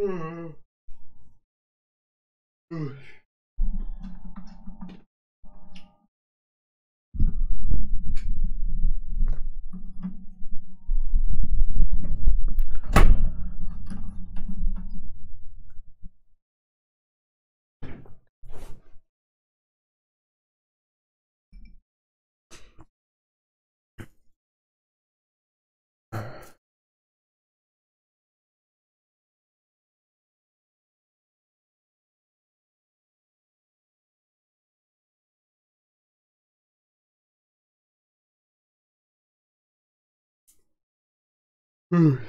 Ugh. Mm-hmm. Mm-hmm. 嗯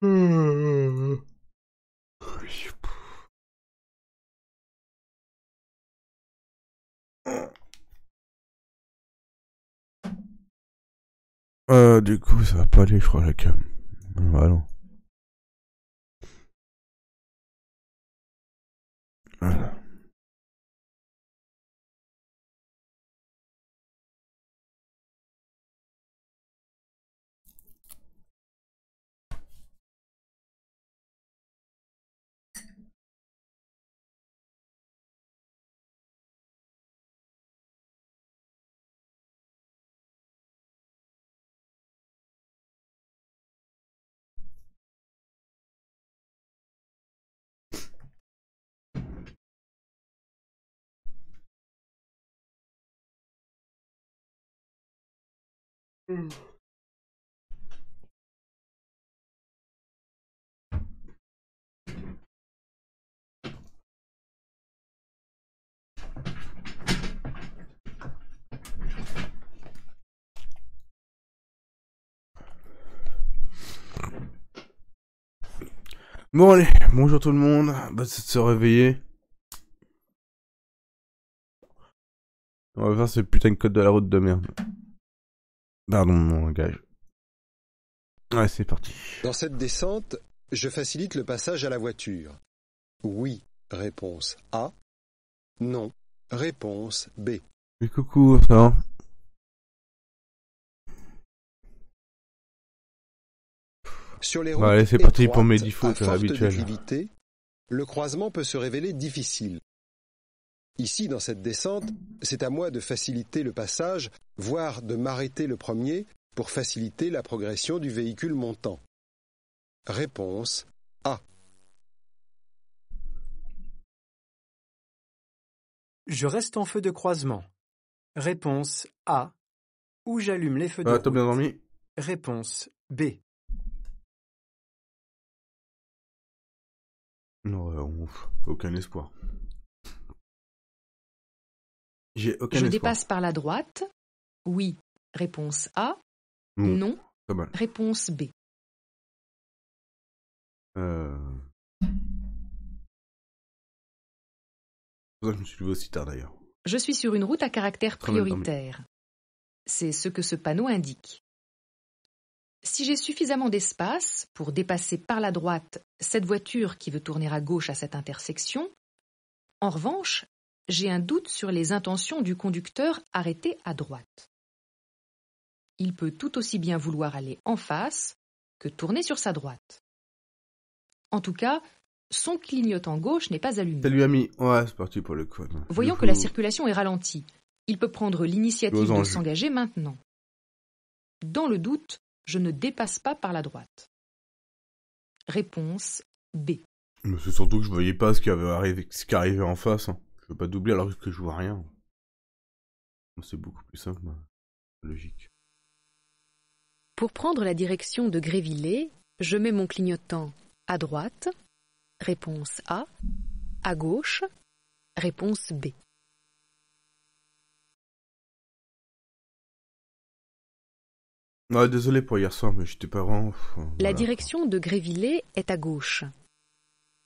Hmm. Euh, du coup, ça va pas aller, je crois, la cam. Voilà. Voilà. Hmm. Bon allez, bonjour tout le monde, bah c'est de se réveiller. On va faire ce putain de code de la route de merde. Pardon mon langage. Ouais, c'est parti. Dans cette descente, je facilite le passage à la voiture. Oui, réponse A. Non, réponse B. Mais coucou, ça Sur les bah, routes c'est parti pour mes défauts habituels. le croisement peut se révéler difficile. Ici, dans cette descente, c'est à moi de faciliter le passage, voire de m'arrêter le premier pour faciliter la progression du véhicule montant. Réponse A. Je reste en feu de croisement. Réponse A. Ou j'allume les feux de ah, Réponse B. Non, euh, aucun espoir. Je dépasse par la droite. Oui. Réponse A. Non. Réponse B. Euh. je me suis levé aussi tard d'ailleurs. Je suis sur une route à caractère prioritaire. C'est ce que ce panneau indique. Si j'ai suffisamment d'espace pour dépasser par la droite cette voiture qui veut tourner à gauche à cette intersection, en revanche, j'ai un doute sur les intentions du conducteur arrêté à droite. Il peut tout aussi bien vouloir aller en face que tourner sur sa droite. En tout cas, son clignotant gauche n'est pas allumé. Salut ami, ouais, c'est parti pour le code. Voyant que la circulation est ralentie, il peut prendre l'initiative de s'engager maintenant. Dans le doute, je ne dépasse pas par la droite. Réponse B. Mais c'est surtout que je voyais pas ce qui, avait arrivé, qui arrivait en face. Hein. Je peux pas doubler alors que je vois rien. C'est beaucoup plus simple, logique. Pour prendre la direction de Grévillé, je mets mon clignotant à droite, réponse A, à gauche, réponse B. désolé pour hier soir, mais j'étais pas vraiment. La direction de Grévillé est à gauche.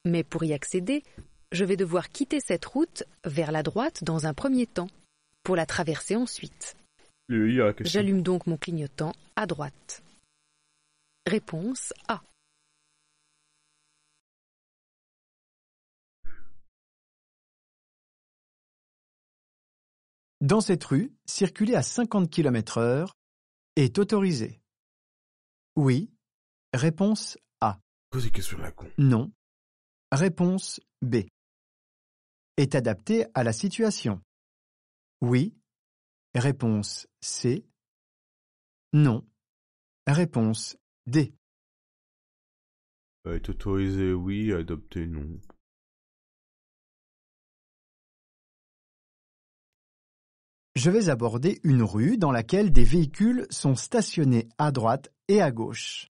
Mais pour y accéder, je vais devoir quitter cette route vers la droite dans un premier temps, pour la traverser ensuite. J'allume donc mon clignotant à droite. Réponse A. Dans cette rue, circuler à 50 km h est autorisé. Oui. Réponse A. Non. Réponse B est adapté à la situation Oui. Réponse C. Non. Réponse D. Est autorisé oui, adopté non. Je vais aborder une rue dans laquelle des véhicules sont stationnés à droite et à gauche.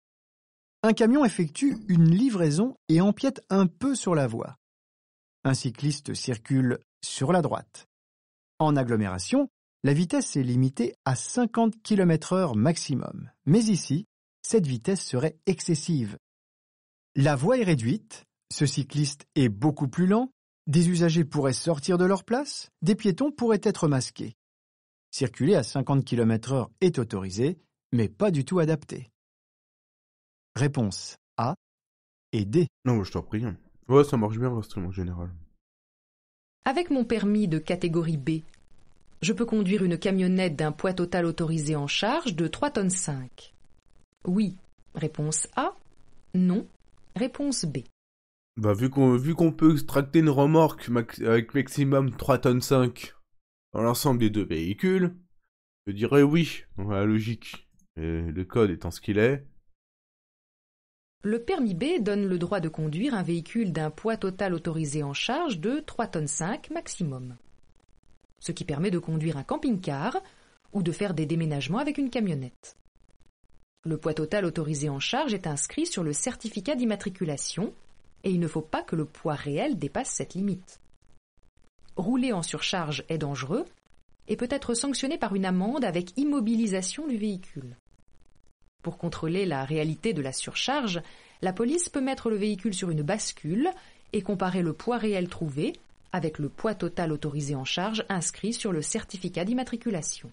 Un camion effectue une livraison et empiète un peu sur la voie. Un cycliste circule sur la droite. En agglomération, la vitesse est limitée à 50 km heure maximum, mais ici, cette vitesse serait excessive. La voie est réduite, ce cycliste est beaucoup plus lent, des usagers pourraient sortir de leur place, des piétons pourraient être masqués. Circuler à 50 km heure est autorisé, mais pas du tout adapté. Réponse A et D. Non, je t'en prie ça marche bien l'instrument général. Avec mon permis de catégorie B, je peux conduire une camionnette d'un poids total autorisé en charge de 3,5 tonnes Oui. Réponse A. Non. Réponse B. Bah vu qu'on peut extracter une remorque avec maximum 3,5 tonnes dans l'ensemble des deux véhicules, je dirais oui, dans la logique. le code étant ce qu'il est, le permis B donne le droit de conduire un véhicule d'un poids total autorisé en charge de 3,5 tonnes maximum. Ce qui permet de conduire un camping-car ou de faire des déménagements avec une camionnette. Le poids total autorisé en charge est inscrit sur le certificat d'immatriculation et il ne faut pas que le poids réel dépasse cette limite. Rouler en surcharge est dangereux et peut être sanctionné par une amende avec immobilisation du véhicule. Pour contrôler la réalité de la surcharge, la police peut mettre le véhicule sur une bascule et comparer le poids réel trouvé avec le poids total autorisé en charge inscrit sur le certificat d'immatriculation.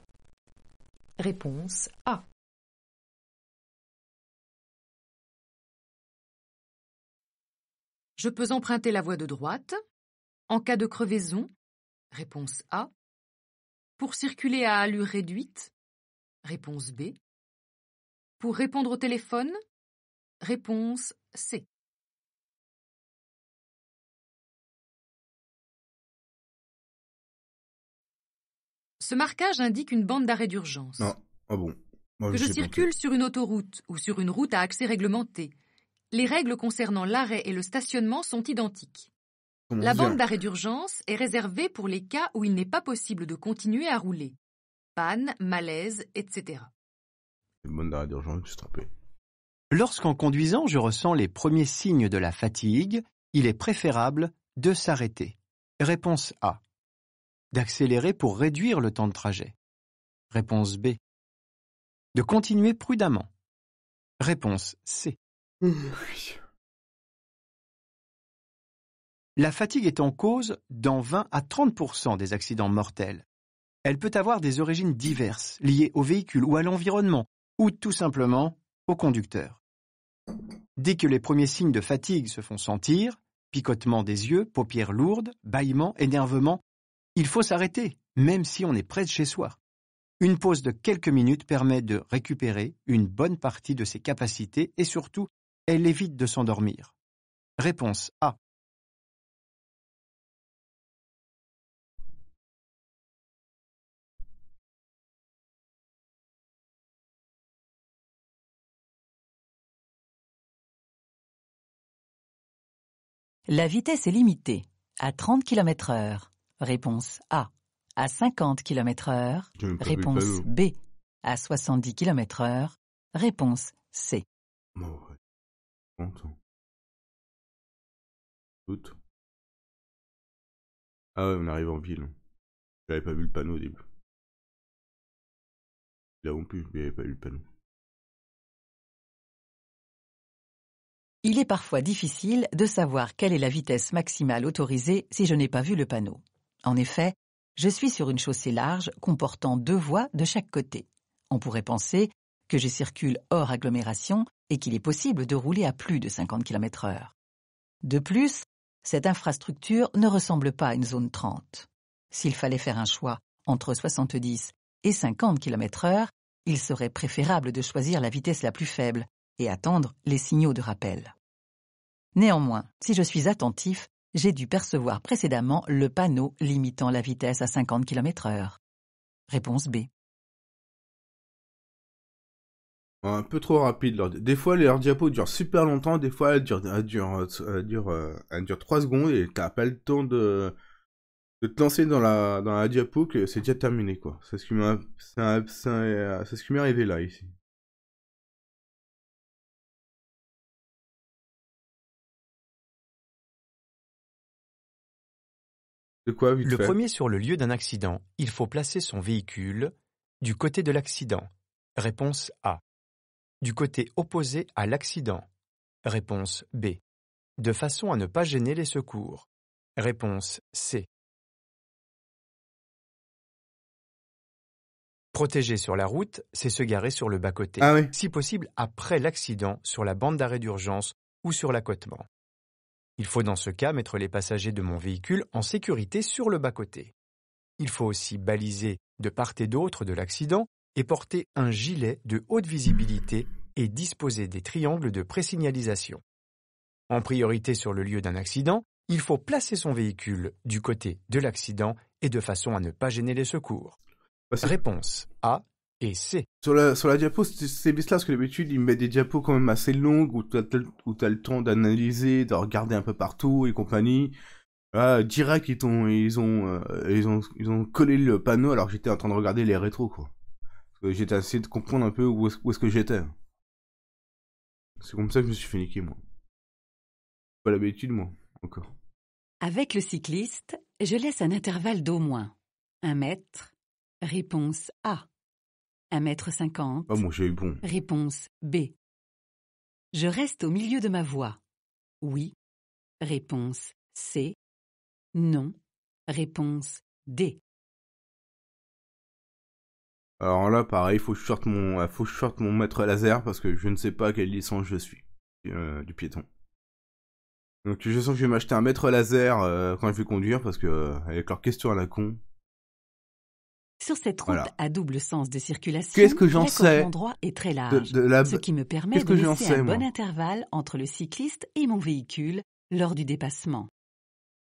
Réponse A. Je peux emprunter la voie de droite en cas de crevaison. Réponse A. Pour circuler à allure réduite. Réponse B. Pour répondre au téléphone Réponse C. Ce marquage indique une bande d'arrêt d'urgence. Non, ah que je, circule sur une autoroute ou sur une route à accès réglementé. Les règles concernant l'arrêt et le stationnement sont identiques. la bande d'arrêt d'urgence est réservée pour les cas où il n'est pas possible de continuer à rouler. Panne, malaise, etc. Lorsqu'en conduisant, je ressens les premiers signes de la fatigue, il est préférable de s'arrêter. Réponse A. D'accélérer pour réduire le temps de trajet. Réponse B. De continuer prudemment. Réponse C. La fatigue est en cause dans 20 à 30 des accidents mortels. Elle peut avoir des origines diverses, liées au véhicule ou à l'environnement, ou tout simplement au conducteur. Dès que les premiers signes de fatigue se font sentir, picotement des yeux, paupières lourdes, bâillement, énervement, il faut s'arrêter, même si on est près de chez soi. Une pause de quelques minutes permet de récupérer une bonne partie de ses capacités et surtout, elle évite de s'endormir. Réponse A. La vitesse est limitée à 30 km heure. Réponse A. À 50 km heure. Réponse hein, B. À 70 km heure. Réponse C. Ah ouais, on arrive en ville. J'avais pas vu le panneau au début. Là non plus, j'avais pas vu le panneau. Il est parfois difficile de savoir quelle est la vitesse maximale autorisée si je n'ai pas vu le panneau. En effet, je suis sur une chaussée large comportant deux voies de chaque côté. On pourrait penser que je circule hors agglomération et qu'il est possible de rouler à plus de 50 km h De plus, cette infrastructure ne ressemble pas à une zone 30. S'il fallait faire un choix entre 70 et 50 km h il serait préférable de choisir la vitesse la plus faible, et attendre les signaux de rappel. Néanmoins, si je suis attentif, j'ai dû percevoir précédemment le panneau limitant la vitesse à 50 km h Réponse B. Un peu trop rapide. Des fois, les diapos durent super longtemps, des fois, elles durent, 3 euh, secondes et t'as pas le temps de, te lancer dans la, dans la diapo que c'est déjà terminé, quoi. C'est ce qui m'est arrivé là, ici. Le premier sur le lieu d'un accident, il faut placer son véhicule du côté de l'accident. Réponse A. Du côté opposé à l'accident. Réponse B. De façon à ne pas gêner les secours. Réponse C. Protéger sur la route, c'est se garer sur le bas-côté, ah si possible après l'accident, sur la bande d'arrêt d'urgence ou sur l'accotement. Il faut dans ce cas mettre les passagers de mon véhicule en sécurité sur le bas-côté. Il faut aussi baliser de part et d'autre de l'accident et porter un gilet de haute visibilité et disposer des triangles de présignalisation. En priorité sur le lieu d'un accident, il faut placer son véhicule du côté de l'accident et de façon à ne pas gêner les secours. Bah, Réponse A et c'est. Sur la, sur la diapo, c'est bien parce que d'habitude, ils mettent des diapos quand même assez longues où tu as le temps d'analyser, de regarder un peu partout et compagnie. Ah, direct, ils ont, euh, ils, ont, ils, ont, collé le panneau alors que j'étais en train de regarder les rétros, quoi. J'étais essayé de comprendre un peu où est-ce, que j'étais. C'est comme ça que je me suis fait niquer, moi. Pas l'habitude, moi, encore. Avec le cycliste, je laisse un intervalle d'au moins un mètre. Réponse A. 1m50. Oh mon, j'ai eu bon. Réponse B. Je reste au milieu de ma voix. Oui. Réponse C. Non. Réponse D. Alors là, pareil, il faut je sorte mon, faut que je sorte mon euh, mètre laser parce que je ne sais pas à quelle licence je suis euh, du piéton. Donc je sens que je vais m'acheter un mètre laser euh, quand je vais conduire parce que avec leur question à la con, sur cette route à double sens de circulation, qu'est-ce que est très large, ce qui me permet de laisser un bon intervalle entre le cycliste et mon véhicule lors du dépassement.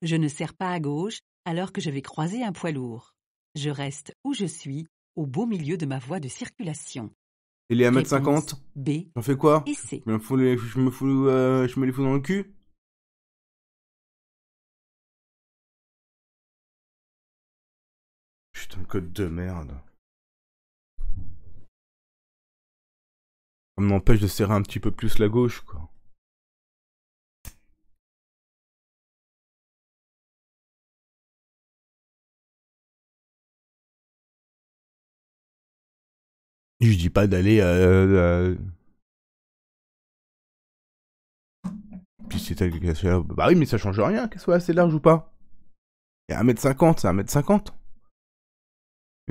Je ne serre pas à gauche alors que je vais croiser un poids lourd. Je reste où je suis, au beau milieu de ma voie de circulation. Il est à 1m50 B. J'en fais quoi c. Je euh, je me les fous dans le cul de merde. Ça m'empêche de serrer un petit peu plus la gauche, quoi. Je dis pas d'aller euh, euh... Puis c'est elle qui Bah oui, mais ça change rien qu'elle soit assez large ou pas. Et 1m50, c'est 1m50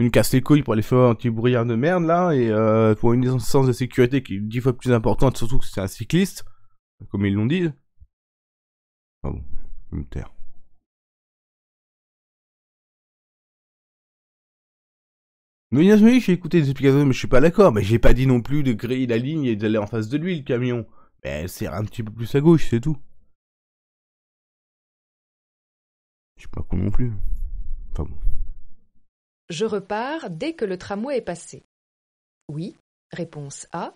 une casse les couilles pour les feux petit brouillard de merde là, et euh, pour une distance de sécurité qui est dix fois plus importante, surtout que c'est un cycliste, comme ils l'ont dit. Ah bon, je vais me taire. sûr, j'ai écouté des explications, mais je suis pas d'accord. Mais j'ai pas dit non plus de griller la ligne et d'aller en face de lui, le camion. Mais sert un petit peu plus à gauche, c'est tout. Je suis pas con non plus. Enfin bon. Je repars dès que le tramway est passé. Oui, réponse A.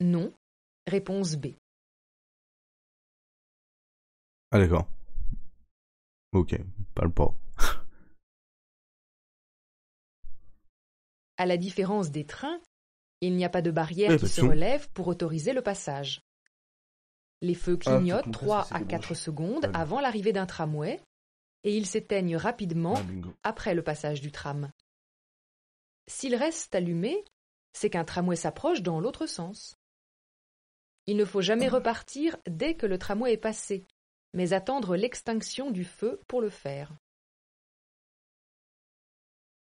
Non, réponse B. Ah d'accord. Ok, le pas. à la différence des trains, il n'y a pas de barrière qui se relève pour autoriser le passage. Les feux ah, clignotent 3 à 4 secondes avant l'arrivée d'un tramway et ils s'éteignent rapidement ah, après le passage du tram. S'ils restent allumés, c'est qu'un tramway s'approche dans l'autre sens. Il ne faut jamais repartir dès que le tramway est passé, mais attendre l'extinction du feu pour le faire.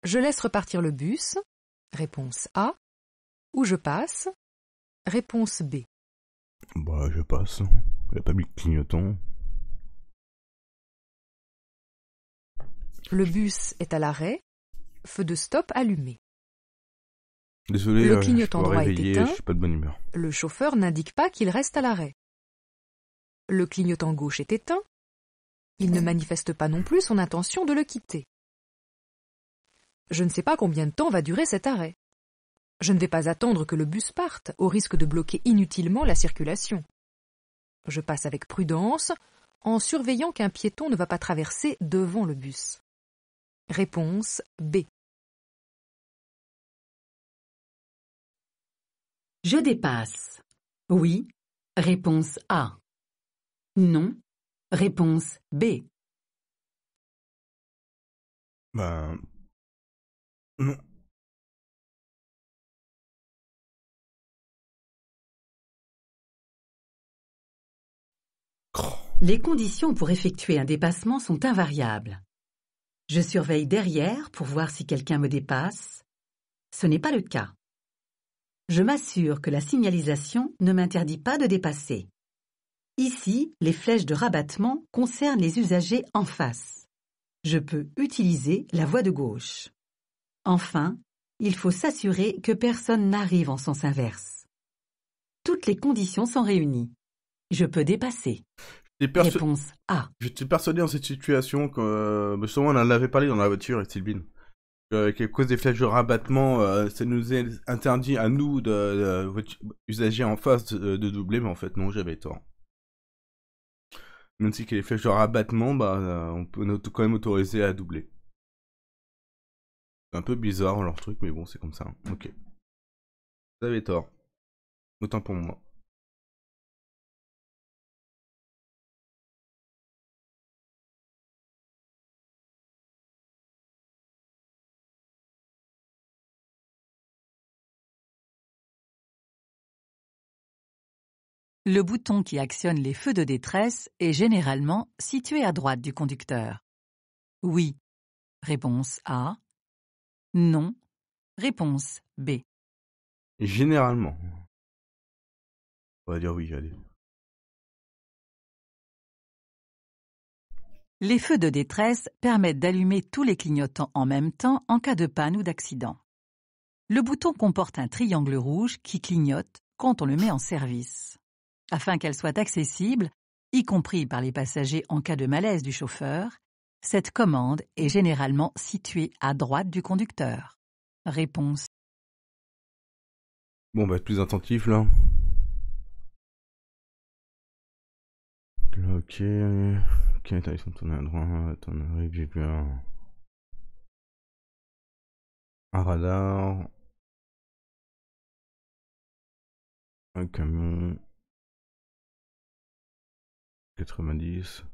Je laisse repartir le bus, réponse A, ou je passe, réponse B. Bah, je passe. Il n'y a pas mis de clignotant. Le bus est à l'arrêt. Feu de stop allumé. Désolé, le euh, clignotant droit est éteint. Le chauffeur n'indique pas qu'il reste à l'arrêt. Le clignotant gauche est éteint. Il ne manifeste pas non plus son intention de le quitter. Je ne sais pas combien de temps va durer cet arrêt. Je ne vais pas attendre que le bus parte, au risque de bloquer inutilement la circulation. Je passe avec prudence, en surveillant qu'un piéton ne va pas traverser devant le bus. Réponse B. Je dépasse. Oui. Réponse A. Non. Réponse B. Ben. Non. Les conditions pour effectuer un dépassement sont invariables. Je surveille derrière pour voir si quelqu'un me dépasse. Ce n'est pas le cas. Je m'assure que la signalisation ne m'interdit pas de dépasser. Ici, les flèches de rabattement concernent les usagers en face. Je peux utiliser la voie de gauche. Enfin, il faut s'assurer que personne n'arrive en sens inverse. Toutes les conditions sont réunies. Je peux dépasser. Réponse A. J'étais persuadé en cette situation que euh, bah, on en avait parlé dans la voiture avec Sylvine. Euh, qu'à cause des flèches de rabattement, euh, ça nous est interdit à nous, de, en face, de, doubler, mais en fait non, j'avais tort. Même si qu'il y a des flèches de rabattement, bah, euh, on peut quand même autoriser à doubler. C'est un peu bizarre leur truc, mais bon, c'est comme ça. Hein. Ok. Vous tort. Autant pour moi. Le bouton qui actionne les feux de détresse est généralement situé à droite du conducteur. Oui. Réponse A. Non. Réponse B. Généralement. On va dire oui, allez. Les feux de détresse permettent d'allumer tous les clignotants en même temps en cas de panne ou d'accident. Le bouton comporte un triangle rouge qui clignote quand on le met en service. Afin qu'elle soit accessible, y compris par les passagers en cas de malaise du chauffeur, cette commande est généralement située à droite du conducteur. Réponse. Bon, bah, plus attentif là. ok. Ok, t'as sont tournés à droite, arrive, j'ai un radar. Un camion. 90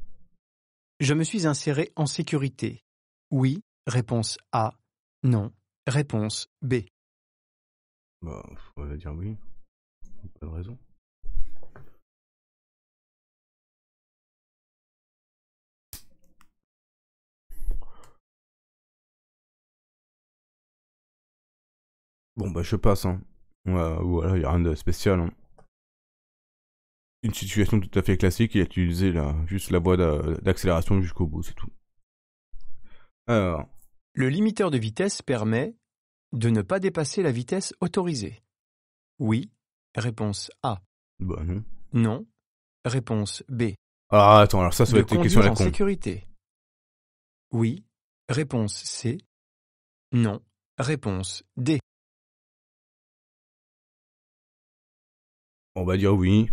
Je me suis inséré en sécurité. Oui, réponse A. Non, réponse B. Bah, il dire oui. Pas de raison. Bon bah je passe hein. Ouais, voilà, il n'y a rien de spécial. Hein une situation tout à fait classique, il a utilisé là, juste la voie d'accélération jusqu'au bout, c'est tout. Alors. Le limiteur de vitesse permet de ne pas dépasser la vitesse autorisée. Oui, réponse A. Bah, non. réponse B. Ah attends, alors ça, ça va être une question à la con. sécurité. Oui, réponse C. Non, réponse D. On va dire oui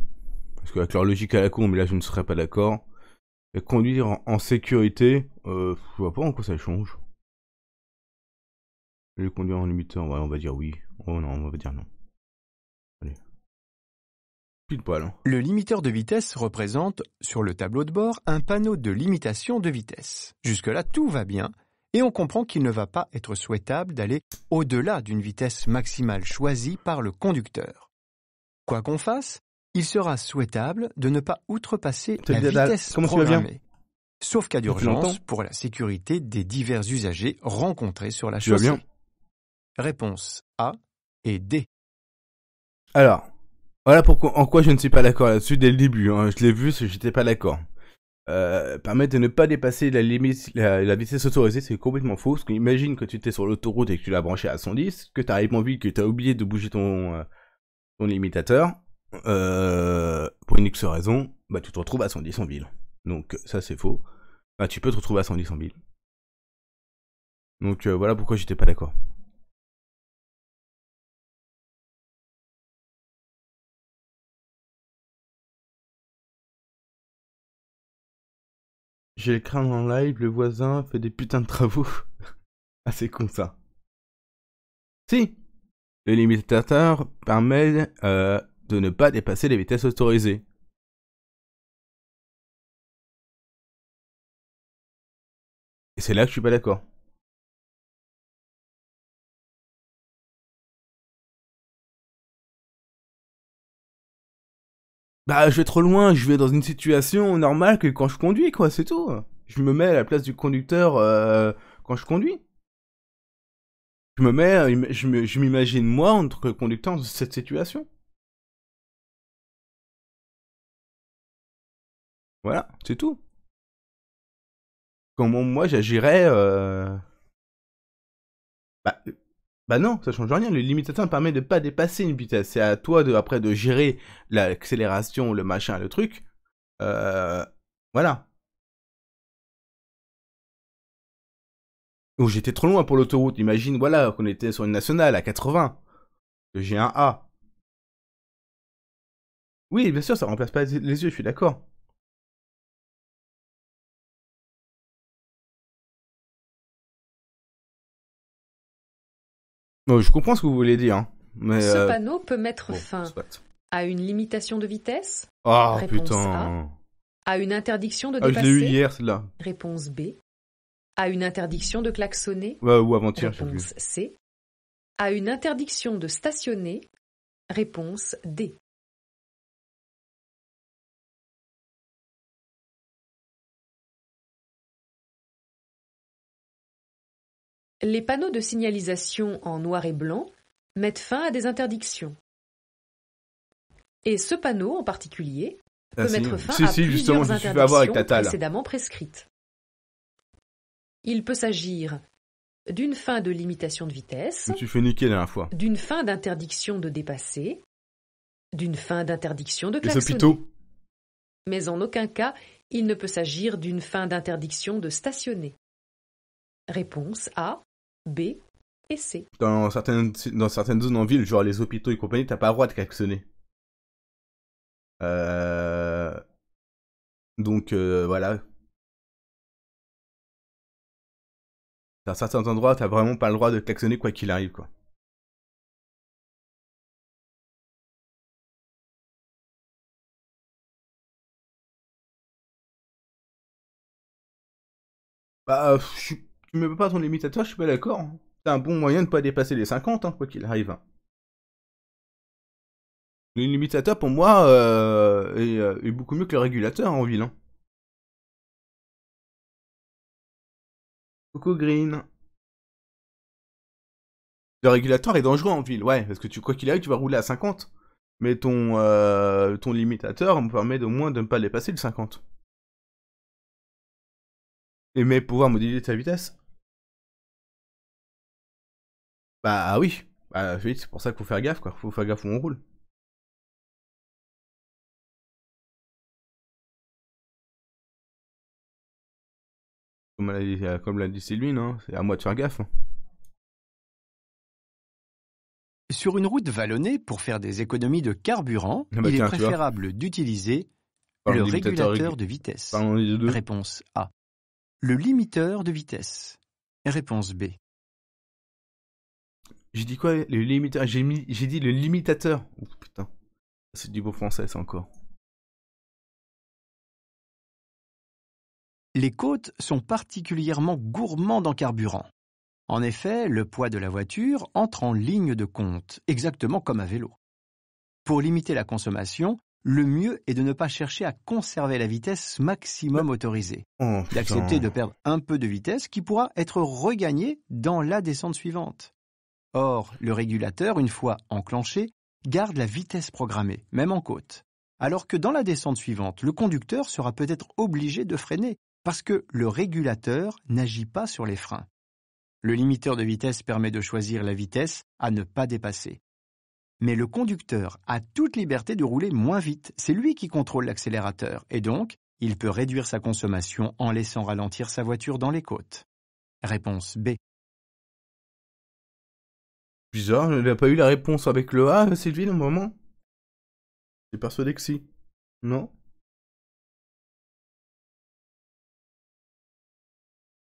parce qu'avec leur logique à la con, mais là je ne serais pas d'accord. Et conduire en, sécurité, euh, je vois pas en quoi ça change. Le conduire en limiteur, on va dire oui. Oh non, on va dire non. Allez. Pile poil. Hein. Le limiteur de vitesse représente, sur le tableau de bord, un panneau de limitation de vitesse. Jusque-là, tout va bien, et on comprend qu'il ne va pas être souhaitable d'aller au-delà d'une vitesse maximale choisie par le conducteur. Quoi qu'on fasse, il sera souhaitable de ne pas outrepasser la vitesse programmée. Sauf cas d'urgence pour la sécurité des divers usagers rencontrés sur la chaussée. Réponse A et D. Alors, voilà pourquoi, en quoi je ne suis pas d'accord là-dessus dès le début. Hein. Je l'ai vu, je n'étais pas d'accord. Euh, permettre de ne pas dépasser la limite, la, vitesse autorisée, c'est complètement faux. Parce qu'imagine que tu étais sur l'autoroute et que tu l'as branché à 110, que tu arrives en ville, que tu as oublié de bouger ton, euh, ton limitateur. Euh, pour une X raison, bah, tu te retrouves à 110 en ville. Donc ça c'est faux. Bah, tu peux te retrouver à 110 en ville. Donc euh, voilà pourquoi j'étais pas d'accord. J'ai le crâne en live, le voisin fait des putains de travaux. ah c'est con ça. Si Le limitateur permet euh, de ne pas dépasser les vitesses autorisées. Et c'est là que je suis pas d'accord. Bah, je vais trop loin, je vais dans une situation normale que quand je conduis, quoi, c'est tout. Je me mets à la place du conducteur euh, quand je conduis. Je me mets, euh, je m'imagine moi, que conducteur, dans cette situation. Voilà, c'est tout. Comment moi j'agirais euh, bah, euh, bah, non, ça change rien. Le limitateur permet de ne pas dépasser une vitesse. C'est à toi de après de gérer l'accélération, le machin, le truc. Euh, voilà. Ou oh, j'étais trop loin pour l'autoroute. Imagine, voilà, qu'on était sur une nationale à 80. J'ai un A. Oui, bien sûr, ça remplace pas les yeux, je suis d'accord. je comprends ce que vous voulez dire. Hein. ce euh, panneau peut mettre fin à une limitation de vitesse. Ah putain. à une interdiction de ah, dépasser. Réponse B. À une interdiction de klaxonner. ou avant-hier. Réponse C. À une interdiction de stationner. Réponse D. Les panneaux de signalisation en noir et blanc mettent fin à des interdictions. Et ce panneau en particulier peut ah, mettre fin à des plusieurs interdictions précédemment prescrites. Il peut s'agir d'une fin de limitation de vitesse, d'une fin d'interdiction de dépasser, d'une fin d'interdiction de klaxonner. Mais en aucun cas, il ne peut s'agir d'une fin d'interdiction de stationner. Réponse A. B et C. Dans certaines, dans certaines zones en ville, genre les hôpitaux et compagnie, t'as pas le droit de klaxonner. Euh... Donc euh, voilà. Dans certains endroits, t'as vraiment pas le droit de klaxonner quoi qu'il arrive, quoi. Bah, tu me mets pas ton limitateur, je suis pas d'accord. Hein. C'est un bon moyen de ne pas dépasser les 50, hein, quoi qu'il arrive. Le limitateur, pour moi, euh, euh, est, beaucoup mieux que le régulateur hein, en ville. Coucou Green. Le régulateur est dangereux en ville, ouais, parce que tu, quoi qu'il arrive, tu vas rouler à 50. Mais ton, euh, ton limitateur me permet au moins de ne pas dépasser le 50. Et mais pouvoir moduler ta vitesse. Bah ah oui, bah, c'est pour ça qu'il faut faire gaffe, quoi. Faut faire gaffe où on roule. Comme l'a dit euh, Sylvie, non hein, c'est à moi de faire gaffe. Hein. Sur une route vallonnée, pour faire des économies de carburant, ah bah il est préférable d'utiliser le régulateur de vitesse. Réponse A. Le limiteur de vitesse. Réponse B. J'ai dit quoi Le limitateur. J'ai dit le limitateur. Oh, c'est du beau français, encore. Les côtes sont particulièrement gourmandes en carburant. En effet, le poids de la voiture entre en ligne de compte, exactement comme un vélo. Pour limiter la consommation, le mieux est de ne pas chercher à conserver la vitesse maximum autorisée, oh, d'accepter de perdre un peu de vitesse qui pourra être regagnée dans la descente suivante. Or, le régulateur, une fois enclenché, garde la vitesse programmée, même en côte. Alors que dans la descente suivante, le conducteur sera peut-être obligé de freiner, parce que le régulateur n'agit pas sur les freins. Le limiteur de vitesse permet de choisir la vitesse à ne pas dépasser. Mais le conducteur a toute liberté de rouler moins vite, c'est lui qui contrôle l'accélérateur, et donc il peut réduire sa consommation en laissant ralentir sa voiture dans les côtes. Réponse B. Bizarre, il a pas eu la réponse avec le A, Sylvie, au moment. J'ai persuadé que si. Non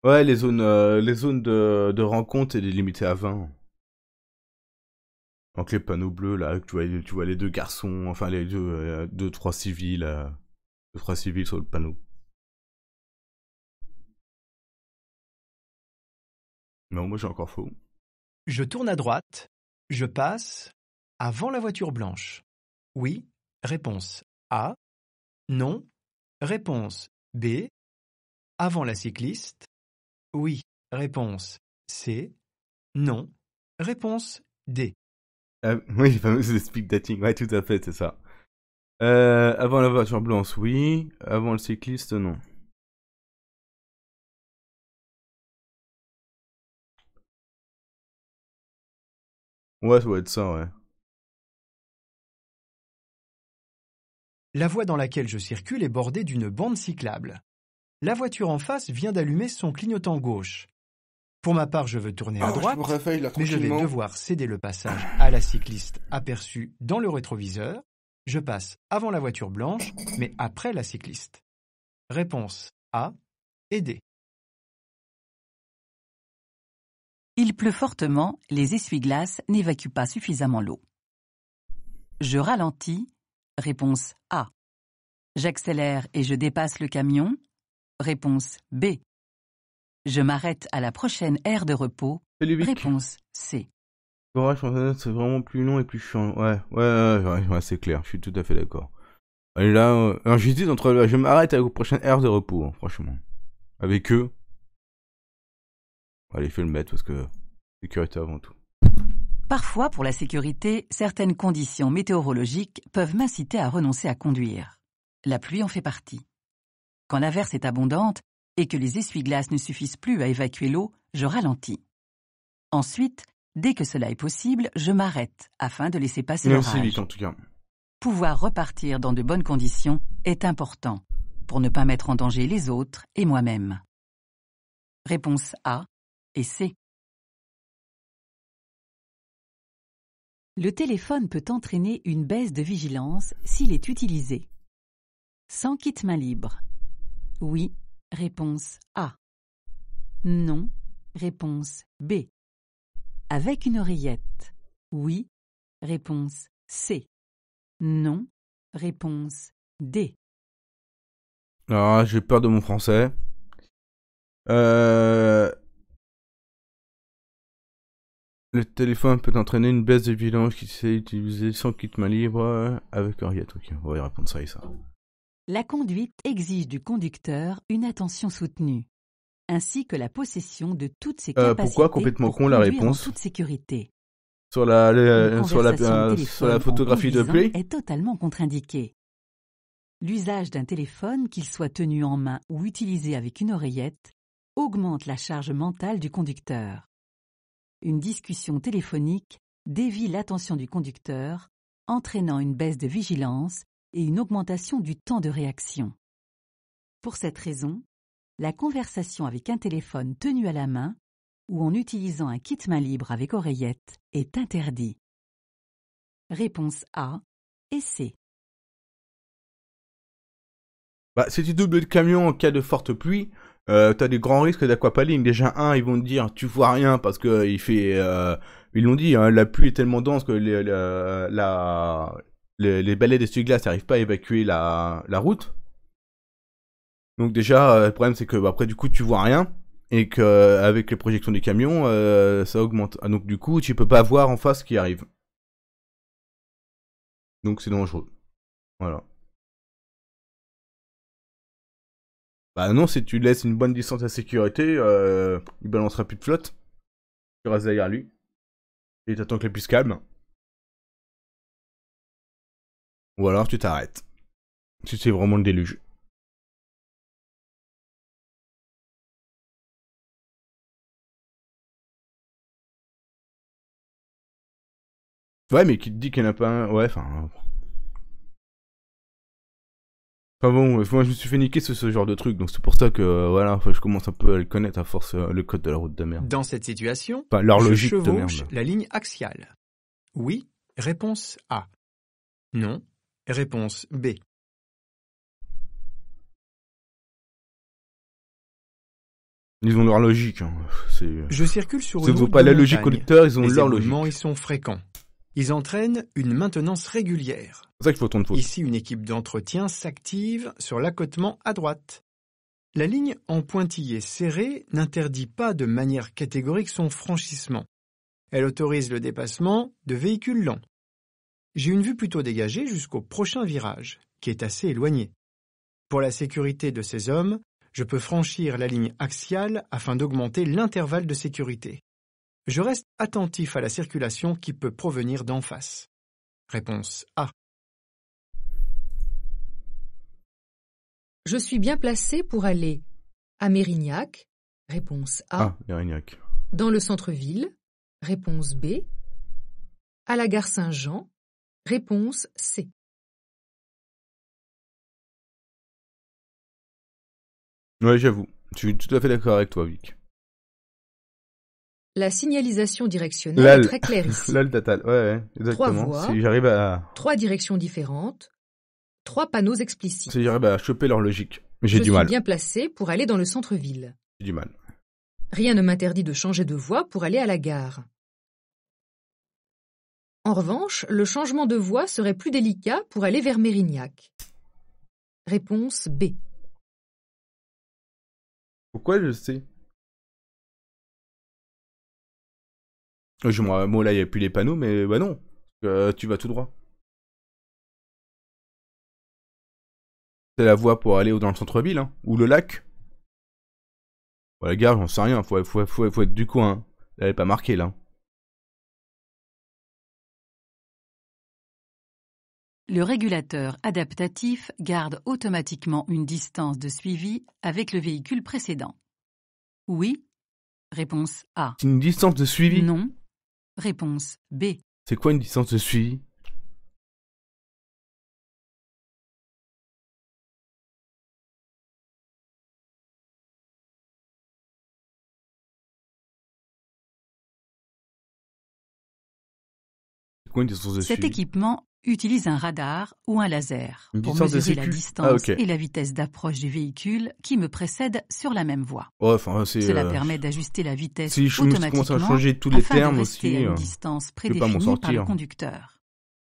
Ouais, les zones, euh, les zones de, rencontre est limitée à 20. Donc les panneaux bleus, là, tu vois, tu vois les deux garçons, enfin les deux, euh, deux trois civils, euh, deux, trois civils sur le panneau. Non, moi j'ai encore faux. Je tourne à droite. Je passe avant la voiture blanche. Oui, réponse A. Non, réponse B. Avant la cycliste. Oui, réponse C. Non, réponse D. Euh, oui, le fameux speed dating, ouais, tout à fait, c'est ça. Euh, avant la voiture blanche, oui. Avant le cycliste, non. Ouais, ça doit La voie dans laquelle je circule est bordée d'une bande cyclable. La voiture en face vient d'allumer son clignotant gauche. Pour ma part, je veux tourner à droite, mais je vais devoir céder le passage à la cycliste aperçue dans le rétroviseur. Je passe avant la voiture blanche, mais après la cycliste. Réponse A et D. Il pleut fortement, les essuie-glaces n'évacuent pas suffisamment l'eau. Je ralentis. Réponse A. J'accélère et je dépasse le camion. Réponse B. Je m'arrête à la prochaine aire de repos. Réponse C. c'est vraiment plus long et plus chiant. Ouais, ouais, ouais, c'est clair, je suis tout à fait d'accord. là, j'hésite euh, entre. Je m'arrête à la prochaine aire de repos, hein, franchement. Avec eux, Allez, fais le mettre parce que sécurité avant tout. Parfois, pour la sécurité, certaines conditions météorologiques peuvent m'inciter à renoncer à conduire. La pluie en fait partie. Quand l'averse est abondante et que les essuie-glaces ne suffisent plus à évacuer l'eau, je ralentis. Ensuite, dès que cela est possible, je m'arrête afin de laisser passer le vite Pouvoir repartir dans de bonnes conditions est important pour ne pas mettre en danger les autres et moi-même. Réponse A. C. Le téléphone peut entraîner une baisse de vigilance s'il est utilisé. Sans kit main libre. Oui, réponse A. Non, réponse B. Avec une oreillette. Oui, réponse C. Non, réponse D. Ah, j'ai peur de mon français. Euh, le téléphone peut entraîner une baisse de bilan qui s'est utilisée sans quitte main libre euh, avec Henriette. y répondre ça et ça. La conduite exige du conducteur une attention soutenue, ainsi que la possession de toutes ses capacités. Euh, pourquoi complètement pour con la réponse toute sécurité. Sur la, euh, sur la, euh, sur la photographie de pluie est totalement contre-indiqué. L'usage d'un téléphone, qu'il soit tenu en main ou utilisé avec une oreillette, augmente la charge mentale du conducteur. Une discussion téléphonique dévie l'attention du conducteur, entraînant une baisse de vigilance et une augmentation du temps de réaction. Pour cette raison, la conversation avec un téléphone tenu à la main ou en utilisant un kit main libre avec oreillette est interdit. Réponse A et C. c'est bah, du double de camion en cas de forte pluie. Euh, t'as des grands risques d'aquapaline. Déjà, un, ils vont te dire, tu vois rien parce que il fait, euh, ils l'ont dit, hein, la pluie est tellement dense que les, euh, la, les, balais de glace n'arrivent pas à évacuer la, la route. Donc déjà, le problème c'est que bah, après du coup tu vois rien et que avec les projections des camions, ça augmente. Ah, donc du coup, tu peux pas voir en face ce qui arrive. Donc c'est dangereux. Voilà. Bah non, si tu laisses une bonne distance à sécurité, euh, il balancera plus de flotte. Tu restes derrière lui. Et t'attends que la puce calme. Ou alors tu t'arrêtes. Si c'est vraiment le déluge. Ouais, mais qui te dit qu'il n'y a pas un. Ouais, enfin. Enfin bon, euh, moi je me suis fait niquer sur ce genre de truc, donc c'est pour ça que euh, voilà, je commence un peu à le connaître à force euh, le code de la route de merde. Dans cette situation, leur je logique la ligne axiale. Oui, réponse A. Non, réponse B. Ils ont leur logique. Hein. Je circule sur une. Ils vaut pas la logique collecteur, ils ont leur logique. Ils sont fréquents. Ils entraînent une maintenance régulière. faut Ici, une équipe d'entretien s'active sur l'accotement à droite. La ligne en pointillé serré n'interdit pas de manière catégorique son franchissement. Elle autorise le dépassement de véhicules lents. J'ai une vue plutôt dégagée jusqu'au prochain virage, qui est assez éloigné. Pour la sécurité de ces hommes, je peux franchir la ligne axiale afin d'augmenter l'intervalle de sécurité. Je reste attentif à la circulation qui peut provenir d'en face. Réponse A. Je suis bien placé pour aller à Mérignac. Réponse A. Ah, Mérignac. Dans le centre-ville. Réponse B. À la gare Saint-Jean. Réponse C. Oui, j'avoue. Je suis tout à fait d'accord avec toi, Vic. La signalisation directionnelle est très claire ici. Trois voies, trois directions différentes, trois panneaux explicites. j'arrive à choper leur logique, j'ai du mal. Je suis bien placé pour aller dans le centre-ville. J'ai du mal. Rien ne m'interdit de changer de voie pour aller à la gare. En revanche, le changement de voie serait plus délicat pour aller vers Mérignac. Réponse B. Pourquoi je sais Euh, je moi, là, il n'y a plus les panneaux, mais bah non. Euh, tu vas tout droit. C'est la voie pour aller dans le centre-ville, hein. ou le lac. Bon, la gare, j'en sais rien, faut, faut, faut, faut, être du coin. Hein. Elle n'est pas marquée là. Hein. Le régulateur adaptatif garde automatiquement une distance de suivi avec le véhicule précédent. Oui Réponse A. C'est une distance de suivi Non Réponse B. C'est quoi une licence de suivi Cet équipement utilise un radar ou un laser pour mesurer la distance ah, et la vitesse d'approche du véhicule qui me précède sur la même voie. Cela euh, permet d'ajuster la vitesse si je automatiquement changer tous les termes à une euh, distance prédéfinie par le conducteur.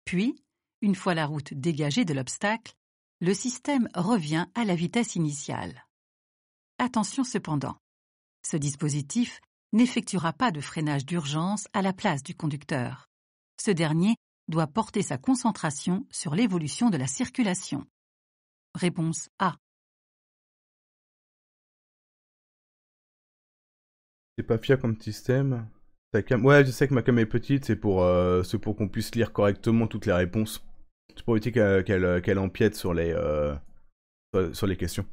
Puis, une fois la route dégagée de l'obstacle, le système revient à la vitesse initiale. Attention cependant, ce dispositif n'effectuera pas de freinage d'urgence à la place du conducteur ce dernier doit porter sa concentration sur l'évolution de la circulation. Réponse A. C'est pas fier comme système. Ta cam... Ouais, je sais que ma cam est petite, c'est pour, euh, pour qu'on puisse lire correctement toutes les réponses. C'est pour éviter qu'elle empiète sur les, euh, sur les questions.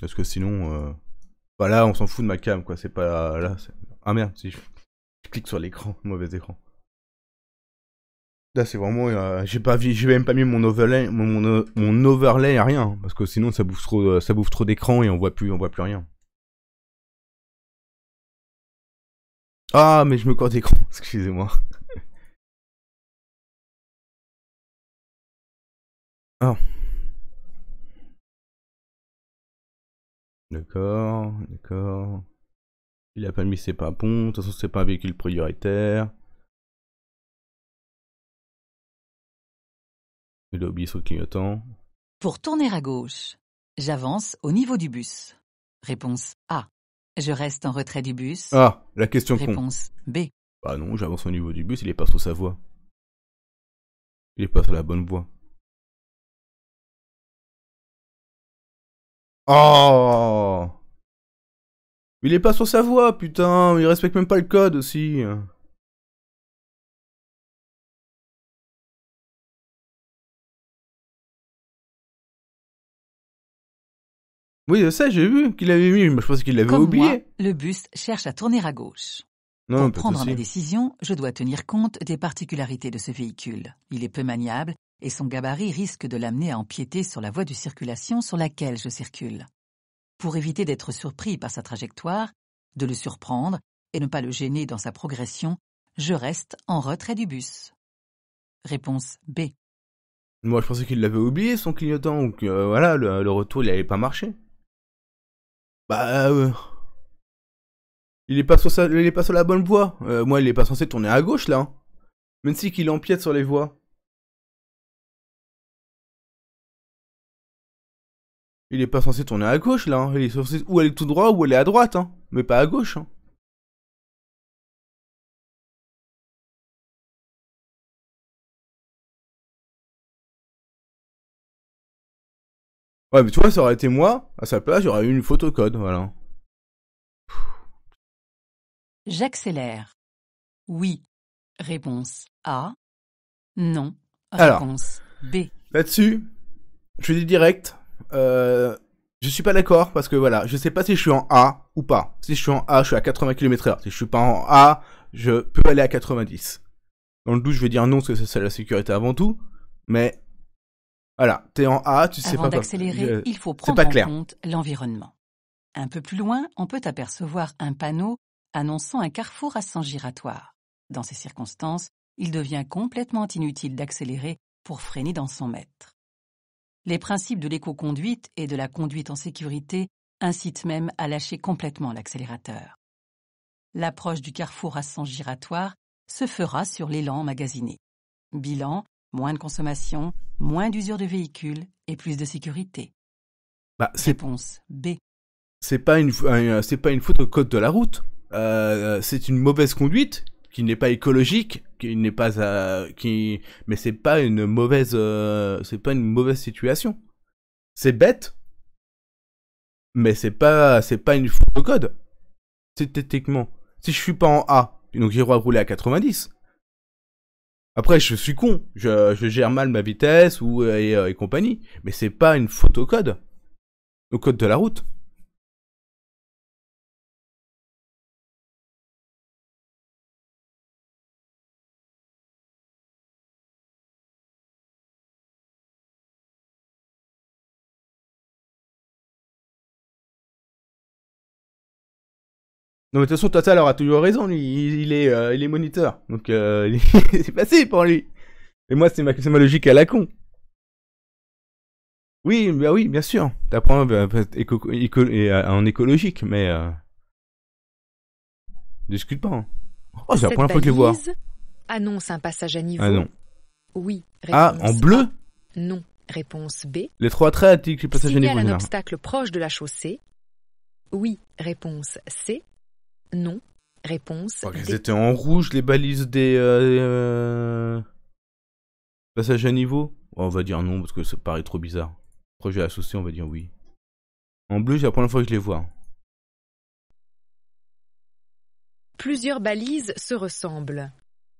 Parce que sinon, euh, bah là, on s'en fout de ma cam, quoi. C'est pas là. Ah merde, si je clique sur l'écran, mauvais écran. Là, c'est vraiment. Euh, j'ai pas j'ai même pas mis mon overlay, mon, overlay à rien, parce que sinon ça bouffe trop, ça bouffe trop d'écran et on voit plus, on voit plus rien. Ah, mais je me corde d'écran, excusez-moi. Ah. D'accord, d'accord. Il a pas mis ses papons. De toute façon, c'est pas un véhicule prioritaire. Il a oublié son clignotant. Pour tourner à gauche, j'avance au niveau du bus. Réponse A. Je reste en retrait du bus. Ah, la question Réponse B. Ah non, j'avance au niveau du bus, il est pas sur sa voie. Il est pas sur la bonne voie. Oh il est pas sur sa voie, putain, il respecte même pas le code aussi. Oui, je sais, j'ai vu qu'il avait mis, mais je pense qu'il l'avait oublié. Moi, le bus cherche à tourner à gauche. Pour prendre ma décision, je dois tenir compte des particularités de ce véhicule. Il est peu maniable et son gabarit risque de l'amener à empiéter sur la voie de circulation sur laquelle je circule pour éviter d'être surpris par sa trajectoire, de le surprendre et ne pas le gêner dans sa progression, je reste en retrait du bus. Réponse B. Moi, je pensais qu'il l'avait oublié son clignotant ou que euh, voilà, le, retour il n'avait pas marché. Bah, euh, il est pas sur la bonne voie. Euh, moi, il n'est pas censé tourner à gauche là. Hein. Même si qu'il empiète sur les voies. Il est pas censé tourner à gauche là, hein. il est censé ou aller tout droit ou est à droite, hein. mais pas à gauche. Hein. Ouais, mais tu vois, ça aurait été moi, à sa place, j'aurais eu une photocode, voilà. J'accélère. Oui. Réponse A. Non. réponse B. Là-dessus, je dis direct, euh, je ne suis pas d'accord parce que voilà, je sais pas si je suis en A ou pas. Si je suis en A, je suis à 80 km/h. Si je suis pas en A, je peux aller à 90. Dans le doute, je vais dire non parce que c'est la sécurité avant tout. Mais voilà, t'es en A, tu sais avant pas. d'accélérer, il faut prendre en compte l'environnement. Un peu plus loin, on peut apercevoir un panneau annonçant un carrefour à sens giratoire. Dans ces circonstances, il devient complètement inutile d'accélérer pour freiner dans son maître. Les principes de l'éco-conduite et de la conduite en sécurité incitent même à lâcher complètement l'accélérateur. L'approche du carrefour à sens giratoire se fera sur l'élan magasiné. Bilan, moins de consommation, moins d'usure de véhicules et plus de sécurité. Bah, Réponse B. C'est pas une, c'est pas une faute de code de la route. Euh, c'est une mauvaise conduite qui n'est pas écologique, qui n'est pas euh, qui mais c'est pas une mauvaise euh, c'est pas une mauvaise situation. C'est bête. Mais c'est pas c'est pas une faute de code. C'est techniquement si je suis pas en A, donc j'ai droit à rouler à 90. Après, je suis con, je, je gère mal ma vitesse ou, euh, et, compagnie, mais c'est pas une faute au code, au code de la route. Non, mais de toute façon, Total aura toujours raison, lui. Il, est, euh, il est moniteur. Donc, euh, c'est passé pour lui. Et moi, c'est ma, logique à la con. Oui, bah oui, bien sûr. T'apprends bah, bah, éco euh, en écologique, mais. Euh... Discute pas. Hein. Oh, c'est la première fois que je vois. Annonce un passage à niveau. Ah non. Oui. Ah, en bleu Non. Réponse B. Les trois traits indiquent le passage à niveau. un obstacle proche de la chaussée. Oui. Réponse C. Non. Réponse. elles étaient en rouge, les balises des euh, euh, passages à niveau On va dire non, parce que ça paraît trop bizarre. Projet associé, on va dire oui. En bleu, c'est la première fois que je les vois. Plusieurs balises se ressemblent.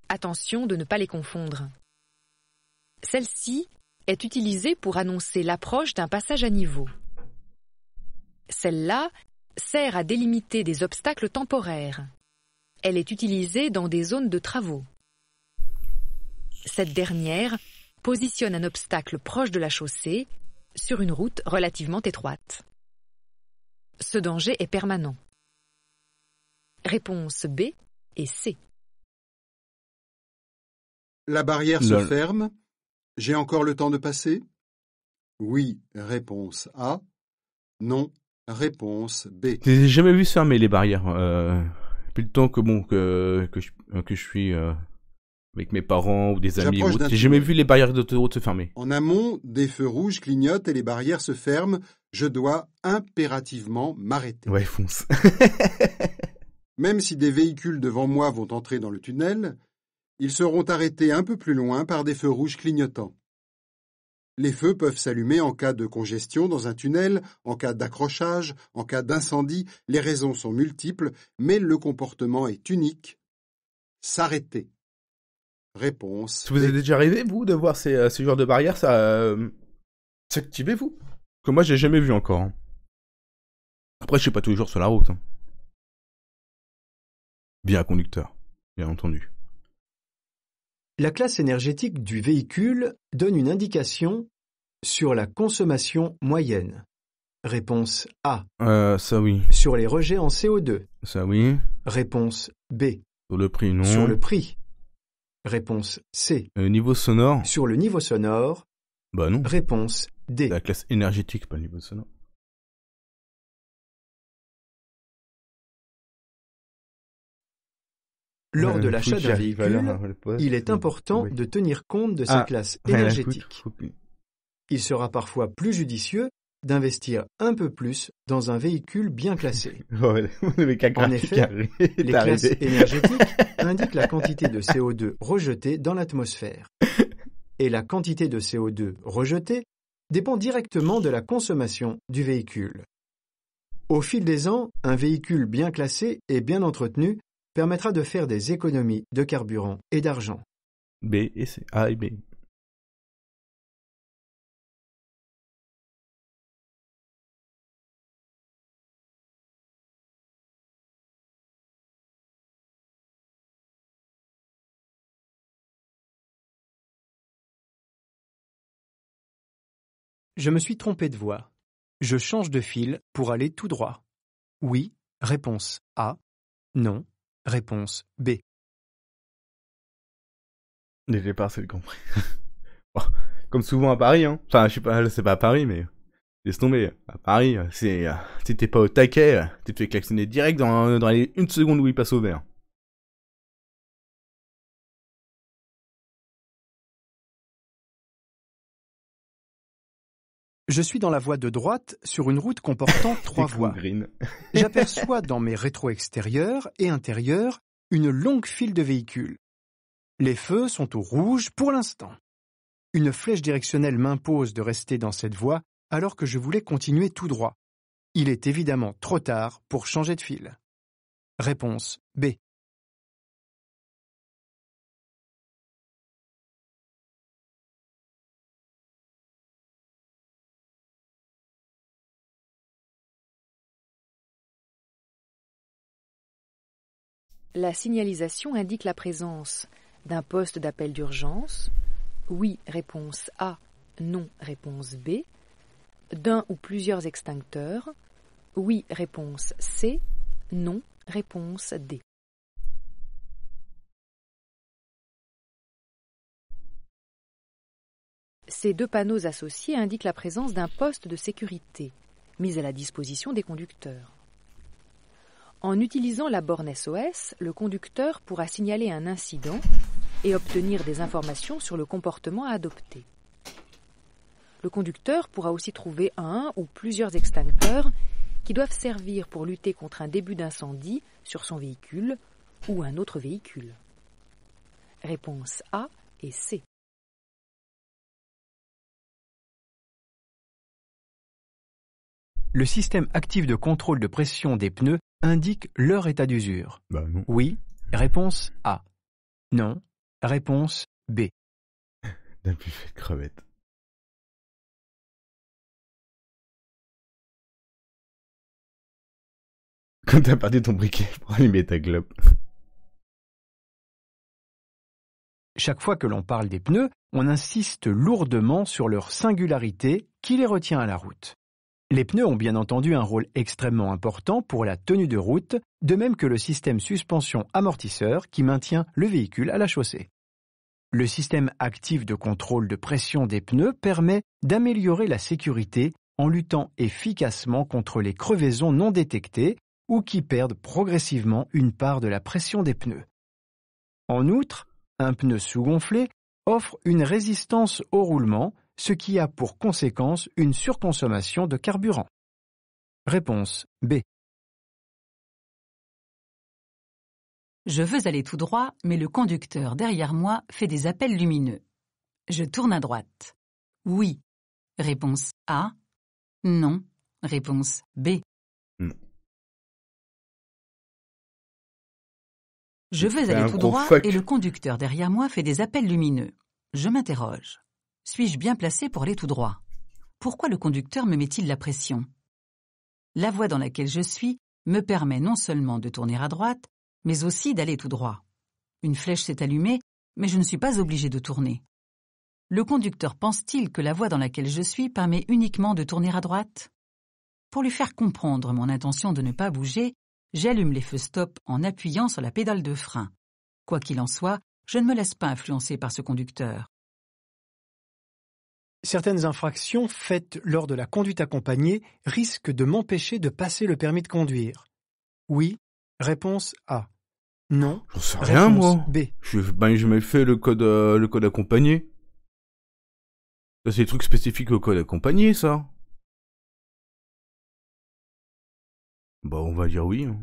Attention de ne pas les confondre. Celle-ci est utilisée pour annoncer l'approche d'un passage à niveau. Celle-là sert à délimiter des obstacles temporaires. Elle est utilisée dans des zones de travaux. Cette dernière positionne un obstacle proche de la chaussée sur une route relativement étroite. Ce danger est permanent. Réponse B et C. La barrière se ferme. J'ai encore le temps de passer Oui, réponse A. Non, Réponse B. J'ai jamais vu se fermer les barrières. Euh, depuis le temps que bon que euh, je, suis euh, avec mes parents ou des amis, j'ai jamais vu les barrières d'autoroute se fermer. En amont, des feux rouges clignotent et les barrières se ferment. Je dois impérativement m'arrêter. Ouais, fonce. Même si des véhicules devant moi vont entrer dans le tunnel, ils seront arrêtés un peu plus loin par des feux rouges clignotants. Les feux peuvent s'allumer en cas de congestion dans un tunnel, en cas d'accrochage, en cas d'incendie, les raisons sont multiples, mais le comportement est unique. S'arrêter. Réponse. vous êtes déjà arrivé, vous, de voir ces, euh, genre de barrière ça, euh, sactivez vous Que moi, j'ai jamais vu encore. Hein. Après, je suis pas toujours sur la route. Hein. Bien conducteur, bien entendu. La classe énergétique du véhicule donne une indication sur la consommation moyenne. Réponse A. Euh, ça oui. Sur les rejets en CO2. Ça oui. Réponse B. Sur le prix, non. Sur le prix. Réponse C. Euh, niveau sonore. Sur le niveau sonore. Bah non. Réponse D. La classe énergétique, pas le niveau sonore. Lors de l'achat d'un véhicule, hein, il est important de tenir compte de sa ah, classe énergétique. Il sera parfois plus judicieux d'investir un peu plus dans un véhicule bien classé. Oh, en effet, les classes énergétiques indiquent la quantité de CO2 rejetée dans l'atmosphère. Et la quantité de CO2 rejetée dépend directement de la consommation du véhicule. Au fil des ans, un véhicule bien classé et bien entretenu permettra de faire des économies de carburant et d'argent. B et C, A et B. Je me suis trompé de voie. Je change de fil pour aller tout droit. Oui, réponse A. Non, Réponse B. Dès le départ, c'est compris. comme souvent à Paris, hein. Enfin, je sais pas, c'est pas à Paris, mais laisse tomber. À Paris, euh, c'est, euh, si pas au taquet, euh, tu fait klaxonner direct dans, dans les une seconde où il passe au vert. Je suis dans la voie de droite sur une route comportant trois voies. J'aperçois dans mes rétro extérieurs et intérieurs une longue file de véhicules. Les feux sont au rouge pour l'instant. Une flèche directionnelle m'impose de rester dans cette voie alors que je voulais continuer tout droit. Il est évidemment trop tard pour changer de file. Réponse B. La signalisation indique la présence d'un poste d'appel d'urgence, oui réponse A, non réponse B, d'un ou plusieurs extincteurs, oui réponse C, non réponse D. Ces deux panneaux associés indiquent la présence d'un poste de sécurité, mis à la disposition des conducteurs. En utilisant la borne SOS, le conducteur pourra signaler un incident et obtenir des informations sur le comportement à adopter. Le conducteur pourra aussi trouver un ou plusieurs extincteurs qui doivent servir pour lutter contre un début d'incendie sur son véhicule ou un autre véhicule. Réponse A et C. le système actif de contrôle de pression des pneus indique leur état d'usure bah, Oui, réponse A. Non, réponse B. D'un de Quand t'as perdu ton briquet pour allumer ta globe. Chaque fois que l'on parle des pneus, on insiste lourdement sur leur singularité qui les retient à la route. Les pneus ont bien entendu un rôle extrêmement important pour la tenue de route, de même que le système suspension-amortisseur qui maintient le véhicule à la chaussée. Le système actif de contrôle de pression des pneus permet d'améliorer la sécurité en luttant efficacement contre les crevaisons non détectées ou qui perdent progressivement une part de la pression des pneus. En outre, un pneu sous-gonflé offre une résistance au roulement ce qui a pour conséquence une surconsommation de carburant. Réponse B. Je veux aller tout droit, mais le conducteur derrière moi fait des appels lumineux. Je tourne à droite. Oui. Réponse A. Non. Réponse B. Non. Je veux aller tout droit et le conducteur derrière moi fait des appels lumineux. Je m'interroge. Suis-je bien placé pour aller tout droit Pourquoi le conducteur me met-il la pression La voie dans laquelle je suis me permet non seulement de tourner à droite, mais aussi d'aller tout droit. Une flèche s'est allumée, mais je ne suis pas obligé de tourner. Le conducteur pense-t-il que la voie dans laquelle je suis permet uniquement de tourner à droite Pour lui faire comprendre mon intention de ne pas bouger, j'allume les feux stop en appuyant sur la pédale de frein. Quoi qu'il en soit, je ne me laisse pas influencer par ce conducteur certaines infractions faites lors de la conduite accompagnée risquent de m'empêcher de passer le permis de conduire. Oui, réponse A. Non. J'en sais rien, moi. B. Je ben, jamais fait le code, euh, le code accompagné. Ça, c'est des trucs spécifiques au code accompagné, ça. Bah, on va dire oui. Hein.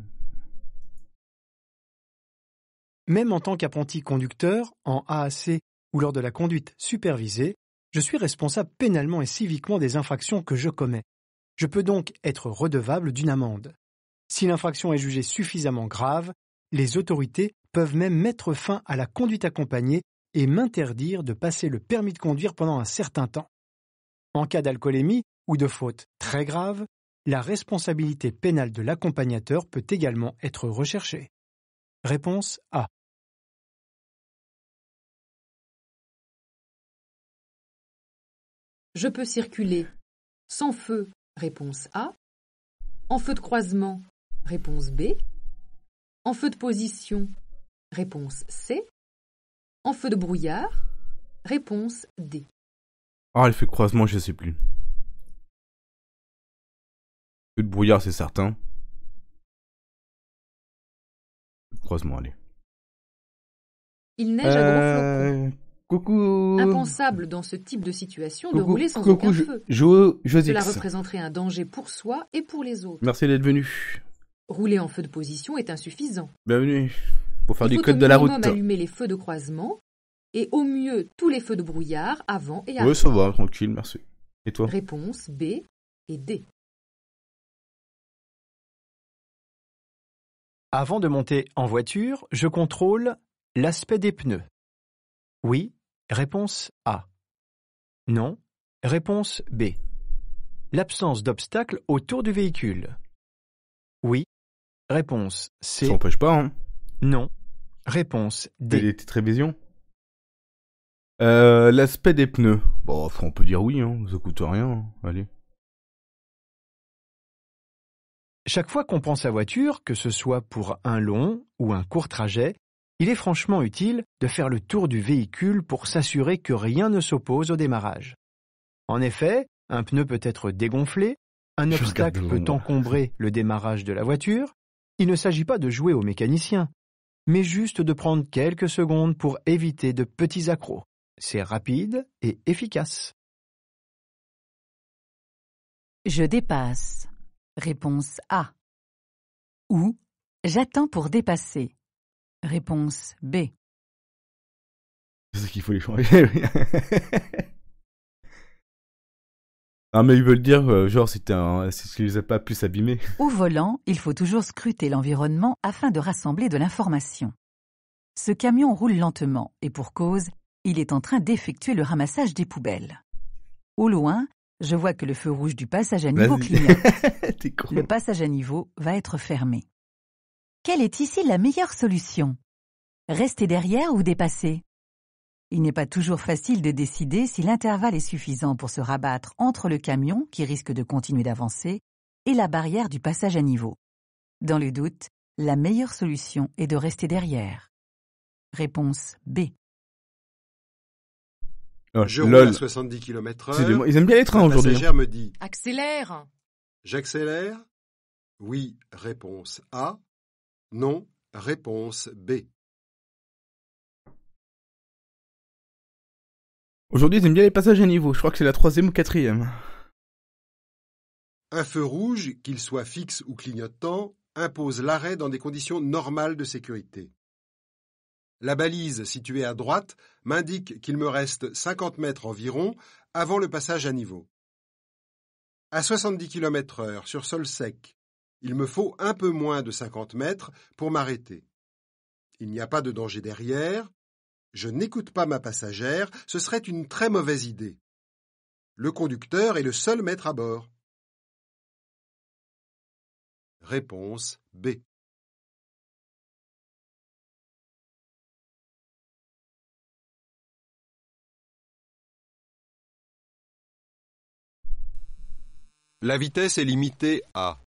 Même en tant qu'apprenti conducteur, en A à C, ou lors de la conduite supervisée, je suis responsable pénalement et civiquement des infractions que je commets. Je peux donc être redevable d'une amende. Si l'infraction est jugée suffisamment grave, les autorités peuvent même mettre fin à la conduite accompagnée et m'interdire de passer le permis de conduire pendant un certain temps. En cas d'alcoolémie ou de faute très grave, la responsabilité pénale de l'accompagnateur peut également être recherchée. Réponse A. Je peux circuler. Sans feu, réponse A. En feu de croisement, réponse B. En feu de position, réponse C. En feu de brouillard, réponse D. Ah, le fait croisement, je ne sais plus. Feu de brouillard, c'est certain. Croisement, allez. Il neige à gros flocons. Euh, Coucou. Impensable dans ce type de situation de rouler sans aucun feu. Cela représenterait un danger pour soi et pour les autres. Merci d'être venu. Rouler en feu de position est insuffisant. Bienvenue. Pour faire du code de la route. allumer les feux de croisement et au mieux tous les feux de brouillard avant et après. Oui, ça va, tranquille, merci. Et toi Réponse B et D. Avant de monter en voiture, je contrôle l'aspect des pneus. Oui, Réponse A. Non. Réponse B. L'absence d'obstacles autour du véhicule. Oui. Réponse C. Ça n'empêche pas, hein Non. Réponse D. Des très euh, L'aspect des pneus. Bon, on peut dire oui, hein, ça coûte rien. Hein. Allez. Chaque fois qu'on prend sa voiture, que ce soit pour un long ou un court trajet, il est franchement utile de faire le tour du véhicule pour s'assurer que rien ne s'oppose au démarrage. En effet, un pneu peut être dégonflé, un obstacle peut encombrer le démarrage de la voiture. Il ne s'agit pas de jouer au mécanicien, mais juste de prendre quelques secondes pour éviter de petits accros. C'est rapide et efficace. Je dépasse. Réponse A. Ou j'attends pour dépasser. Réponse B. C'est qu'il faut les changer. ah mais ils veulent dire, euh, genre, c'est un... c'est ce qui les a pas pu s'abîmer. Au volant, il faut toujours scruter l'environnement afin de rassembler de l'information. Ce camion roule lentement, et pour cause, il est en train d'effectuer le ramassage des poubelles. Au loin, je vois que le feu rouge du passage à niveau clignote. le passage à niveau va être fermé. Quelle est ici la meilleure solution Rester derrière ou dépasser Il n'est pas toujours facile de décider si l'intervalle est suffisant pour se rabattre entre le camion, qui risque de continuer d'avancer, et la barrière du passage à niveau. Dans le doute, la meilleure solution est de rester derrière. Réponse B. Oh, Je roule à 70 km heure. Ils aiment bien les trains aujourd'hui. Hein. me Accélère J'accélère Oui, réponse A. Non, réponse B. Aujourd'hui, j'aime bien les passages à niveau. Je crois que c'est la troisième ou quatrième. Un feu rouge, qu'il soit fixe ou clignotant, impose l'arrêt dans des conditions normales de sécurité. La balise située à droite m'indique qu'il me reste 50 mètres environ avant le passage à niveau. À 70 km heure, sur sol sec, il me faut un peu moins de cinquante mètres pour m'arrêter. Il n'y a pas de danger derrière. Je n'écoute pas ma passagère, ce serait une très mauvaise idée. Le conducteur est le seul maître à bord. Réponse B. La vitesse est limitée à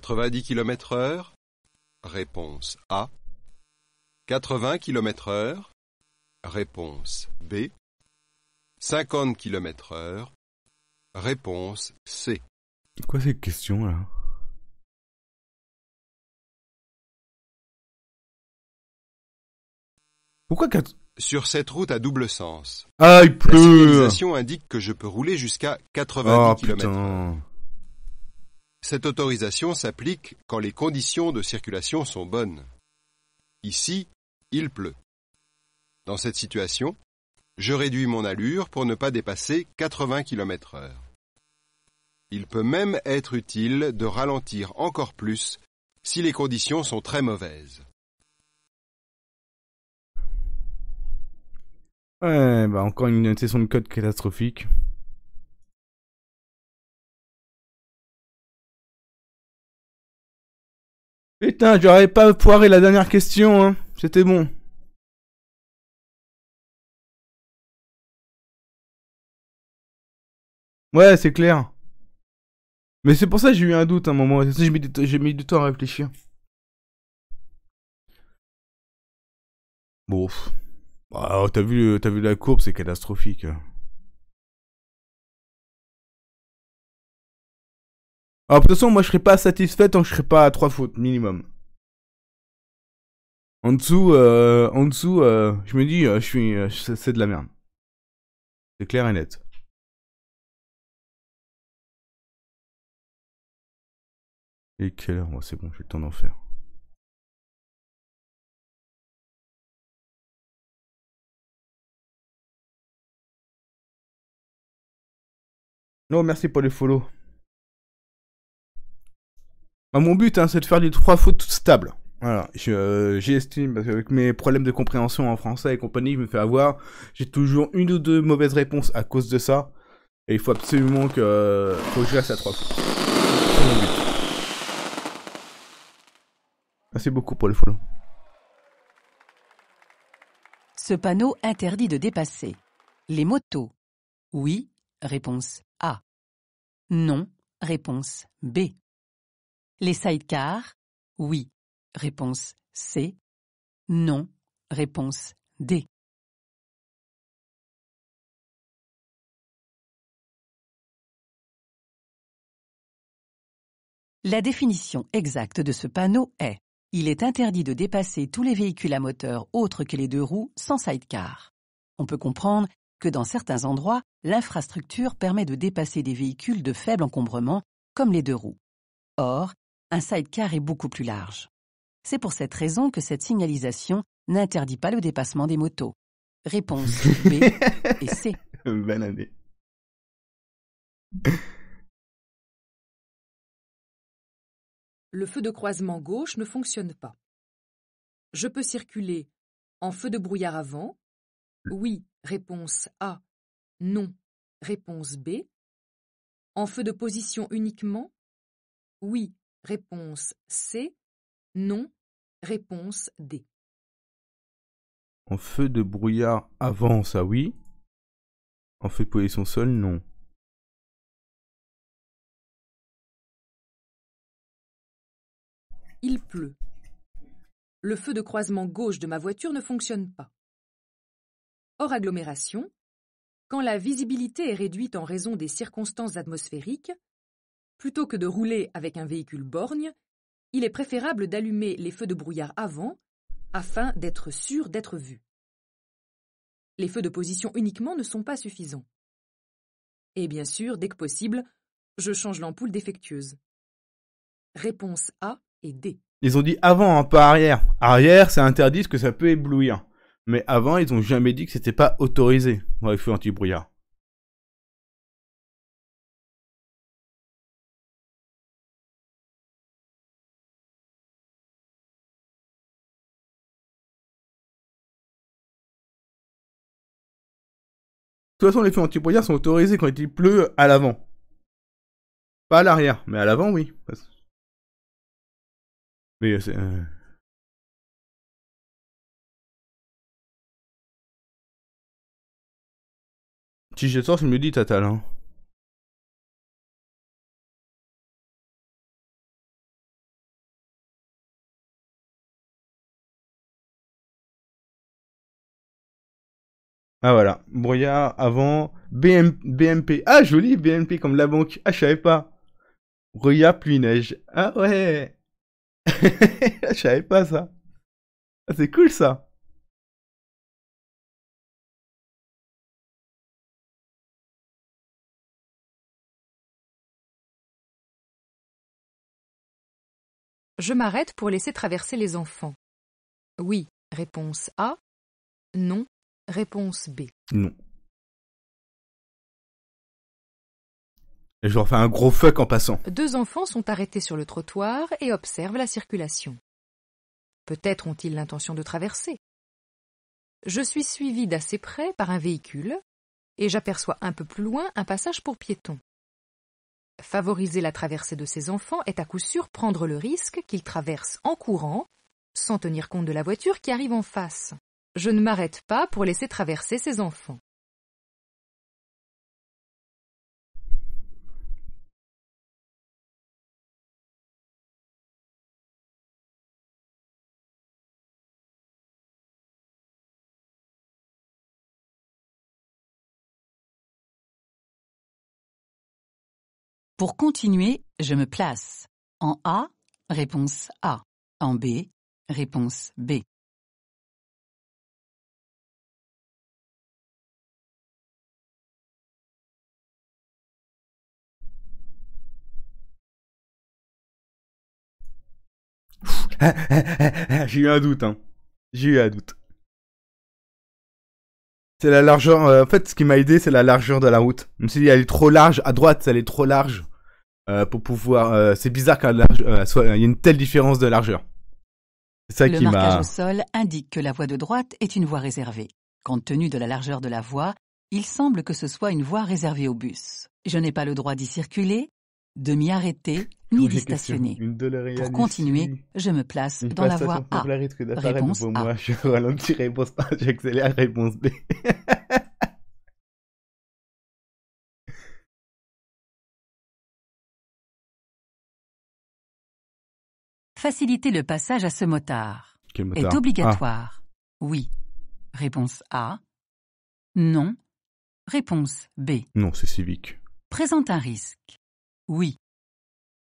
90 km heure Réponse A. 80 km heure Réponse B. 50 km heure Réponse C. Quoi ces questions là Pourquoi 4 Sur cette route à double sens. Ah, il pleut La signalisation indique que je peux rouler jusqu'à 90 km heure. Cette autorisation s'applique quand les conditions de circulation sont bonnes. Ici, il pleut. Dans cette situation, je réduis mon allure pour ne pas dépasser 80 km h Il peut même être utile de ralentir encore plus si les conditions sont très mauvaises. Ouais, bah encore une session de code catastrophique. Putain, j'aurais pas poiré la dernière question, hein. C'était bon. Ouais, c'est clair. Mais c'est pour ça que j'ai eu un doute à un moment. J'ai mis, du temps à réfléchir. Bon. Bah, t'as vu, vu la courbe, c'est catastrophique. Alors, de toute façon, moi, je serais pas satisfait tant que je serais pas à trois fautes minimum. En dessous, euh, en dessous, euh, je me dis, euh, je suis, c'est de la merde. C'est clair et net. Et quelle heure C'est bon, j'ai le temps d'en faire. Non, merci pour les follow. Bah, mon but, hein, c'est de faire du trois fautes toutes stables. Voilà, euh, j'estime, avec parce qu'avec mes problèmes de compréhension en français et compagnie, je me fais avoir. J'ai toujours une ou deux mauvaises réponses à cause de ça. Et il faut absolument que, faut que je reste à trois fautes. C'est Merci beaucoup pour le follow. Ce panneau interdit de dépasser. Les motos. Oui, réponse A. Non, réponse B. Les sidecars Oui. Réponse C. Non. Réponse D. La définition exacte de ce panneau est Il est interdit de dépasser tous les véhicules à moteur autres que les deux roues sans sidecar. On peut comprendre que dans certains endroits, l'infrastructure permet de dépasser des véhicules de faible encombrement, comme les deux roues. Or, un sidecar est beaucoup plus large. C'est pour cette raison que cette signalisation n'interdit pas le dépassement des motos. Réponse B et C. Bonne année. Le feu de croisement gauche ne fonctionne pas. Je peux circuler en feu de brouillard avant Oui, réponse A. Non, réponse B. En feu de position uniquement Oui, Réponse C. Non. Réponse D. En feu de brouillard avance, à ah oui. En feu de son sol, non. Il pleut. Le feu de croisement gauche de ma voiture ne fonctionne pas. Hors agglomération, quand la visibilité est réduite en raison des circonstances atmosphériques, Plutôt que de rouler avec un véhicule borgne, il est préférable d'allumer les feux de brouillard avant afin d'être sûr d'être vu. Les feux de position uniquement ne sont pas suffisants. Et bien sûr, dès que possible, je change l'ampoule défectueuse. Réponse A et D. Ils ont dit avant, hein, pas arrière. Arrière, c'est interdit parce que ça peut éblouir. Mais avant, ils ont jamais dit que c'était pas autorisé les feux anti-brouillard. De toute façon, les feux anti sont autorisés quand il pleut à l'avant. Pas à l'arrière, mais à l'avant, oui. Mais euh, c'est... Euh. Si j'ai de je me dis Tatal. Hein. Ah voilà, Brouillard avant, BM, BMP. Ah joli, BMP comme la banque. Ah je savais pas. Brouillard pluie neige. Ah ouais. je savais pas ça. Ah, c'est cool ça. Je m'arrête pour laisser traverser les enfants. Oui, réponse A. Non, Réponse B. Non. Je leur fais un gros fuck en passant. Deux enfants sont arrêtés sur le trottoir et observent la circulation. Peut-être ont-ils l'intention de traverser. Je suis suivi d'assez près par un véhicule et j'aperçois un peu plus loin un passage pour piétons. Favoriser la traversée de ces enfants est à coup sûr prendre le risque qu'ils traversent en courant sans tenir compte de la voiture qui arrive en face. Je ne m'arrête pas pour laisser traverser ses enfants. Pour continuer, je me place. En A, réponse A. En B, réponse B. J'ai eu un doute, hein. J'ai eu un doute. C'est la largeur. Euh, en fait, ce qui m'a aidé, c'est la largeur de la route. Même si elle est trop large, à droite, elle est trop large euh, pour pouvoir. Euh, c'est bizarre qu'il euh, Il y a une telle différence de largeur. C'est ça qui m'a. Le marquage au sol indique que la voie de droite est une voie réservée. Compte tenu de la largeur de la voie, il semble que ce soit une voie réservée aux bus. Je n'ai pas le droit d'y circuler, de m'y arrêter ni d'y stationner. Pour continuer, je me place dans la voie A. Réponse A. Je ralentis, réponse A, réponse B. Faciliter le passage à ce motard. est obligatoire. Ah. Oui. Réponse A. Non. Réponse B. Non, c'est civique. Présente un risque. Oui.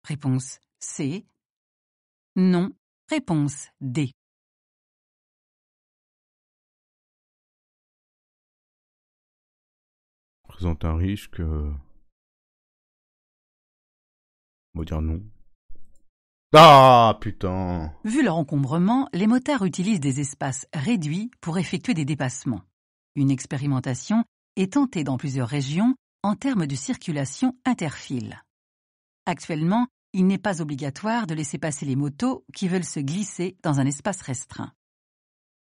Réponse C. Non. Réponse D. Présente un risque. Euh, on va dire non. Ah putain Vu leur encombrement, les motards utilisent des espaces réduits pour effectuer des dépassements. Une expérimentation est tentée dans plusieurs régions en termes de circulation interfile. Actuellement, il n'est pas obligatoire de laisser passer les motos qui veulent se glisser dans un espace restreint.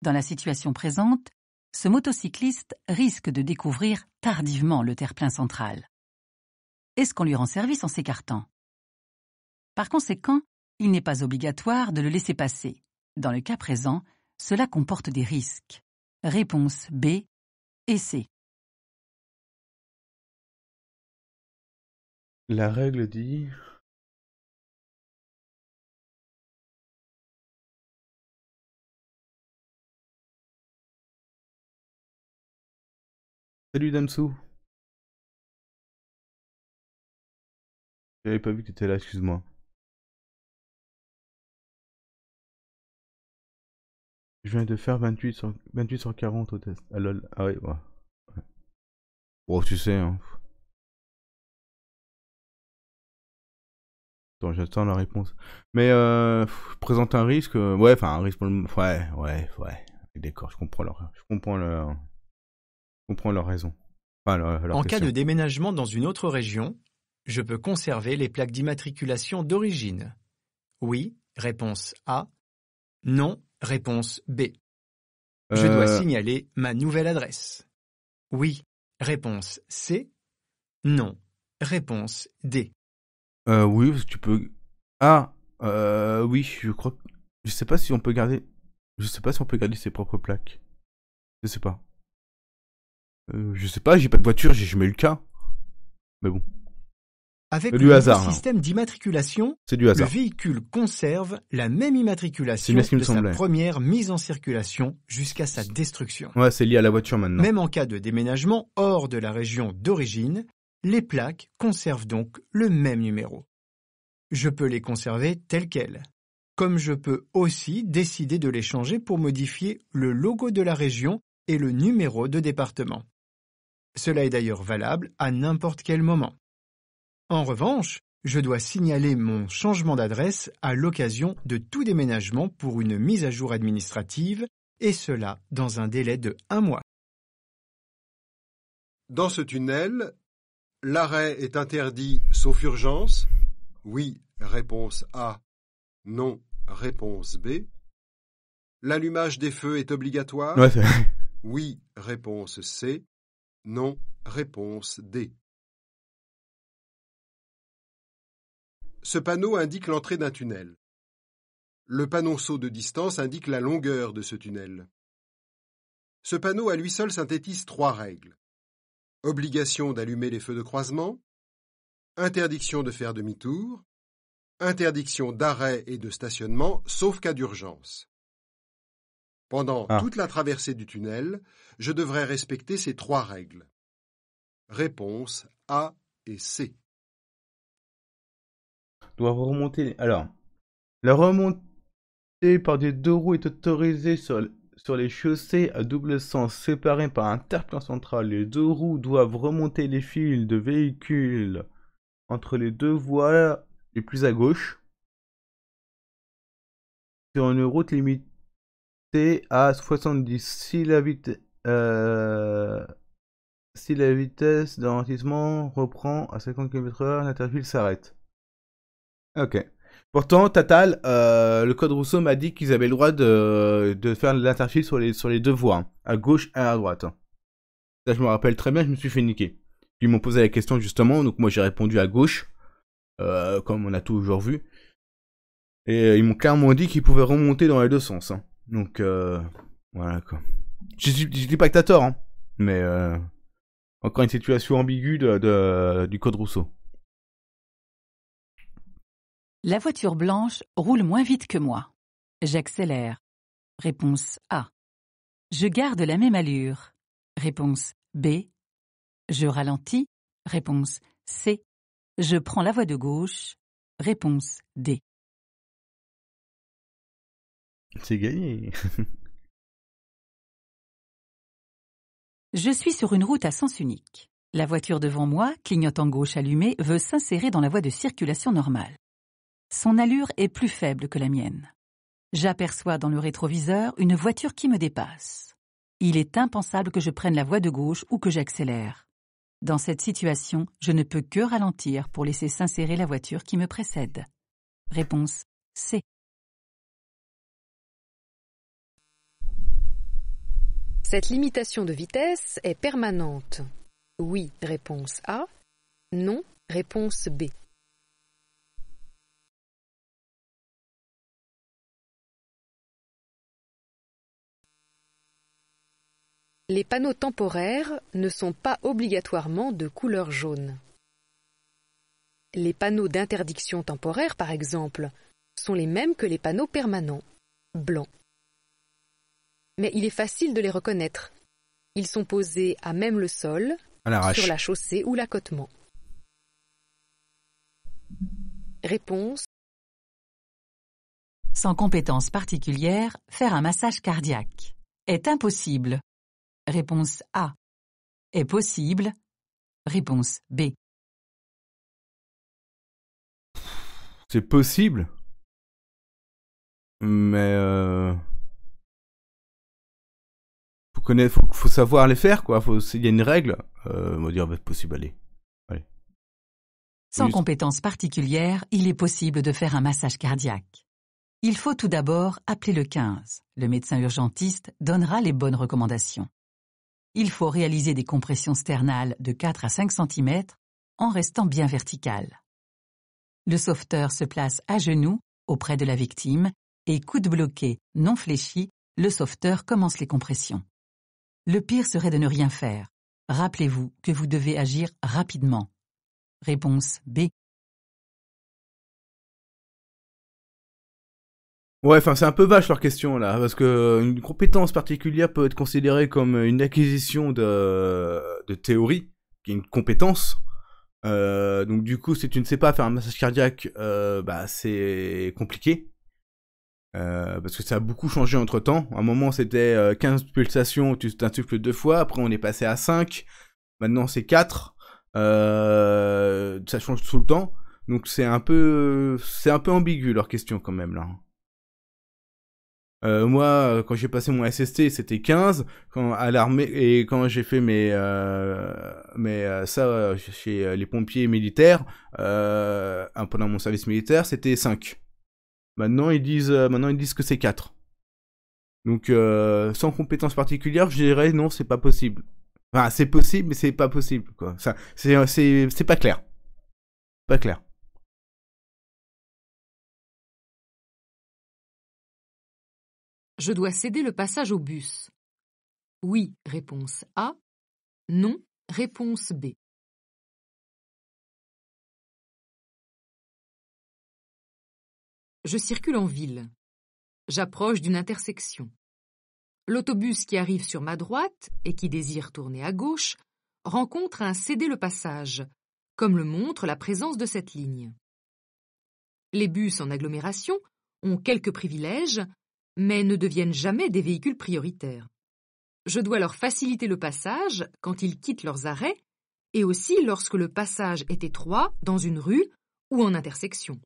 Dans la situation présente, ce motocycliste risque de découvrir tardivement le terre-plein central. Est-ce qu'on lui rend service en s'écartant Par conséquent, il n'est pas obligatoire de le laisser passer. Dans le cas présent, cela comporte des risques. Réponse B et C. La règle dit: Salut Damsou. J'avais pas vu que t'étais là, excuse-moi. Je viens de faire 28 sur, 28 sur 40 au test. Ah lol, ah oui, ouais. ouais. Bon, tu sais, hein. J'attends la réponse. Mais euh, présente un risque, euh, ouais, enfin un risque pour le Ouais, ouais, ouais. D'accord, je comprends leur, je comprends raison. en cas de déménagement dans une autre région, je peux conserver les plaques d'immatriculation d'origine. Oui, réponse A. Non, réponse B. Je dois euh. signaler ma nouvelle adresse. Oui, réponse C. Non, réponse D. Euh, oui, parce que tu peux. Ah, euh, oui, je crois. Je sais pas si on peut garder. Je sais pas si on peut garder ses propres plaques. Je sais pas. Euh, je sais pas, j'ai pas de voiture, j'ai jamais eu le cas. Mais bon. Avec le système d'immatriculation, le véhicule conserve la même immatriculation de sa première mise en circulation jusqu'à sa destruction. Ouais, c'est lié à la voiture maintenant. Même en cas de déménagement hors de la région d'origine, les plaques conservent donc le même numéro. Je peux les conserver telles quelles, comme je peux aussi décider de les changer pour modifier le logo de la région et le numéro de département. Cela est d'ailleurs valable à n'importe quel moment. En revanche, je dois signaler mon changement d'adresse à l'occasion de tout déménagement pour une mise à jour administrative, et cela dans un délai de un mois. Dans ce tunnel, L'arrêt est interdit sauf urgence. Oui, réponse A. Non, réponse B. L'allumage des feux est obligatoire. oui, réponse C. Non, réponse D. Ce panneau indique l'entrée d'un tunnel. Le panonceau de distance indique la longueur de ce tunnel. Ce panneau à lui seul synthétise trois règles obligation d'allumer les feux de croisement, interdiction de faire demi-tour, interdiction d'arrêt et de stationnement, sauf cas d'urgence. Pendant ah. toute la traversée du tunnel, je devrais respecter ces trois règles. Réponse A et C. Doit remonter. Alors, la remontée par des deux roues est autorisée sur sur les chaussées à double sens séparées par un terre central, les deux roues doivent remonter les fils de véhicules entre les deux voies les plus à gauche. Sur une route limitée à 70, si la, euh, si vitesse reprend à 50 km/h, l'interfile s'arrête. Ok. Pourtant, Tatal, euh, le code Rousseau m'a dit qu'ils avaient le droit de, faire l'interfile sur les, sur les deux voies, hein. à gauche et à droite. Là, je me rappelle très bien, je me suis fait niquer. Ils m'ont posé la question justement, donc moi j'ai répondu à gauche, euh, comme on a toujours vu. Et euh, ils m'ont clairement dit qu'ils pouvaient remonter dans les deux sens. Hein. Donc, voilà quoi. Je, suis dis pas que t'as tort, hein, mais encore une situation ambiguë du code Rousseau. La voiture blanche roule moins vite que moi. J'accélère. Réponse A. Je garde la même allure. Réponse B. Je ralentis. Réponse C. Je prends la voie de gauche. Réponse D. C'est gagné. Je suis sur une route à sens unique. La voiture devant moi, clignotant gauche allumée, veut s'insérer dans la voie de circulation normale. Son allure est plus faible que la mienne. J'aperçois dans le rétroviseur une voiture qui me dépasse. Il est impensable que je prenne la voie de gauche ou que j'accélère. Dans cette situation, je ne peux que ralentir pour laisser s'insérer la voiture qui me précède. Réponse C. Cette limitation de vitesse est permanente. Oui, réponse A. Non, réponse B. Les panneaux temporaires ne sont pas obligatoirement de couleur jaune. Les panneaux d'interdiction temporaire, par exemple, sont les mêmes que les panneaux permanents, blancs. Mais il est facile de les reconnaître. Ils sont posés à même le sol, sur la chaussée ou l'accotement. Réponse Sans compétence particulière, faire un massage cardiaque est impossible. Réponse A. Est possible. Réponse B. C'est possible Mais... Euh... Faut, savoir les faire, quoi. Il y a une règle. Euh, on va dire, bah, possible, Sans compétence particulière, il est possible de faire un massage cardiaque. Il faut tout d'abord appeler le 15. Le médecin urgentiste donnera les bonnes recommandations. Il faut réaliser des compressions sternales de 4 à 5 cm en restant bien vertical. Le sauveteur se place à genoux auprès de la victime et coude bloqué, non fléchi, le sauveteur commence les compressions. Le pire serait de ne rien faire. Rappelez-vous que vous devez agir rapidement. Réponse B. Ouais, enfin, c'est un peu vache leur question là, parce que euh, une compétence particulière peut être considérée comme euh, une acquisition de, euh, de théorie, qui est une compétence. Euh, donc, du coup, si tu ne sais pas faire un massage cardiaque, bah, c'est compliqué. Euh, parce que ça a beaucoup changé entre temps. À un moment, c'était 15 pulsations, tu t'insuffles deux fois, après, on est passé à 5, maintenant, c'est 4. ça change tout le temps. Donc, c'est un peu, c'est un peu ambigu leur question quand même là. Euh, moi, euh, quand j'ai passé mon SST, c'était 15. Quand à l'armée et quand j'ai fait mes euh, mes euh, ça chez les pompiers militaires euh, pendant mon service militaire, c'était 5. Maintenant, ils disent maintenant ils disent que c'est 4. Donc sans compétences particulières, je dirais non, c'est pas possible. Enfin, c'est possible, mais c'est pas possible quoi. Ça c'est c'est pas clair. Pas clair. Je dois céder le passage au bus. Oui, réponse A. Non, réponse B. Je circule en ville. J'approche d'une intersection. L'autobus qui arrive sur ma droite et qui désire tourner à gauche rencontre un céder le passage, comme le montre la présence de cette ligne. Les bus en agglomération ont quelques privilèges mais ne deviennent jamais des véhicules prioritaires. Je dois leur faciliter le passage quand ils quittent leurs arrêts et aussi lorsque le passage est étroit dans une rue ou en intersection.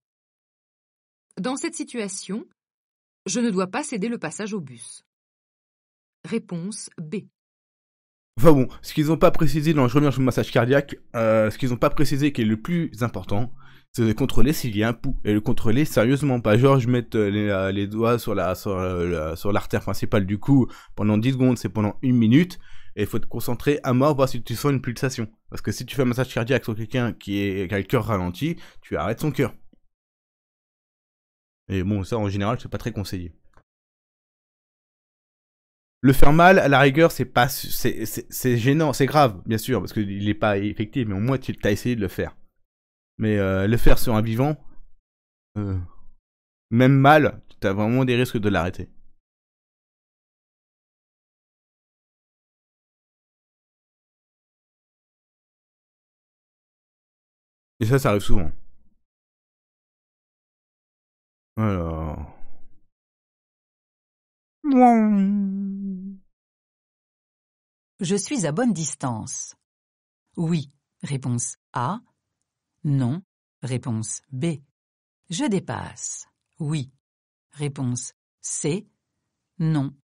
Dans cette situation, je ne dois pas céder le passage au bus. Réponse B. Enfin bon, ce qu'ils n'ont pas précisé, dans je reviens sur le massage cardiaque, euh, ce qu'ils n'ont pas précisé qui est le plus important, c'est de contrôler s'il y a un pouls et le contrôler sérieusement, pas genre je mette euh, euh, les, doigts sur la sur l'artère principale du cou pendant 10 secondes, c'est pendant une minute et il faut te concentrer à mort voir si tu sens une pulsation parce que si tu fais un massage cardiaque sur quelqu'un qui qui a le cœur ralenti, tu arrêtes son cœur. Et bon, ça en général, c'est pas très conseillé le faire mal, à la rigueur, c'est pas, c'est gênant, c'est grave, bien sûr, parce qu'il n'est pas effectif, mais au moins tu as essayé de le faire. Mais euh, le faire sur un vivant, euh, même mal, tu as vraiment des risques de l'arrêter. Et ça, ça arrive souvent. Alors. Je suis à bonne distance. Oui, réponse A. Non, réponse B. Je dépasse. Oui. Réponse C. Non.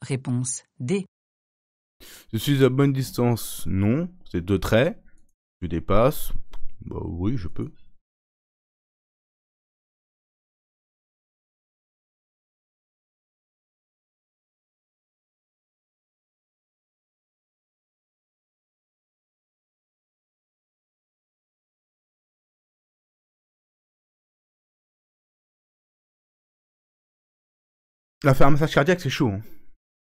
Réponse D. Je suis à bonne distance. Non. C'est deux traits. Je dépasse. Bah oui, je peux. La faire cardiaque, c'est chaud. Hein.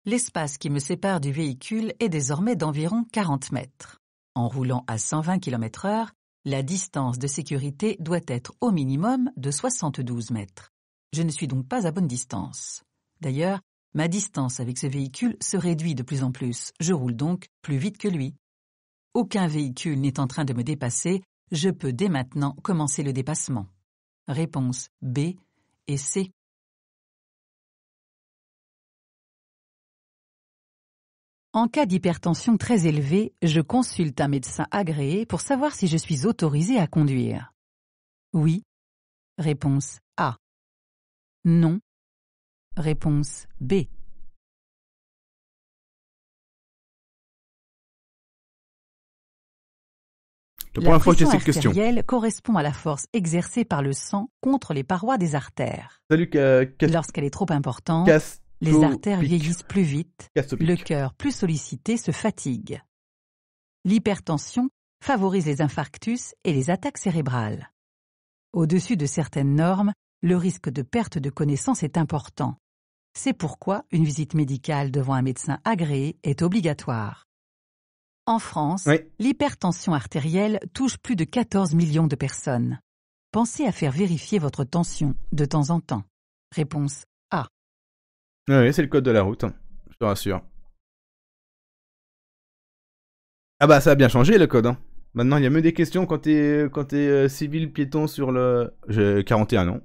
L'espace qui me sépare du véhicule est désormais d'environ 40 mètres. En roulant à 120 km h la distance de sécurité doit être au minimum de 72 mètres. Je ne suis donc pas à bonne distance. D'ailleurs, ma distance avec ce véhicule se réduit de plus en plus. Je roule donc plus vite que lui. Aucun véhicule n'est en train de me dépasser. Je peux dès maintenant commencer le dépassement. Réponse B et C. En cas d'hypertension très élevée, je consulte un médecin agréé pour savoir si je suis autorisé à conduire. Oui. Réponse A. Non. Réponse B. La, pression artérielle correspond à la force exercée par le sang contre les parois des artères. Salut, euh, Lorsqu'elle est trop importante, les artères vieillissent plus vite, le cœur plus sollicité se fatigue. L'hypertension favorise les infarctus et les attaques cérébrales. Au-dessus de certaines normes, le risque de perte de connaissance est important. C'est pourquoi une visite médicale devant un médecin agréé est obligatoire. En France, l'hypertension artérielle touche plus de 14 millions de personnes. Pensez à faire vérifier votre tension de temps en temps. Réponse oui, c'est le code de la route, je te rassure. Ah bah ça a bien changé le code. Hein. Maintenant il y a mieux des questions quand t'es euh, civil piéton sur le... J'ai 41 ans.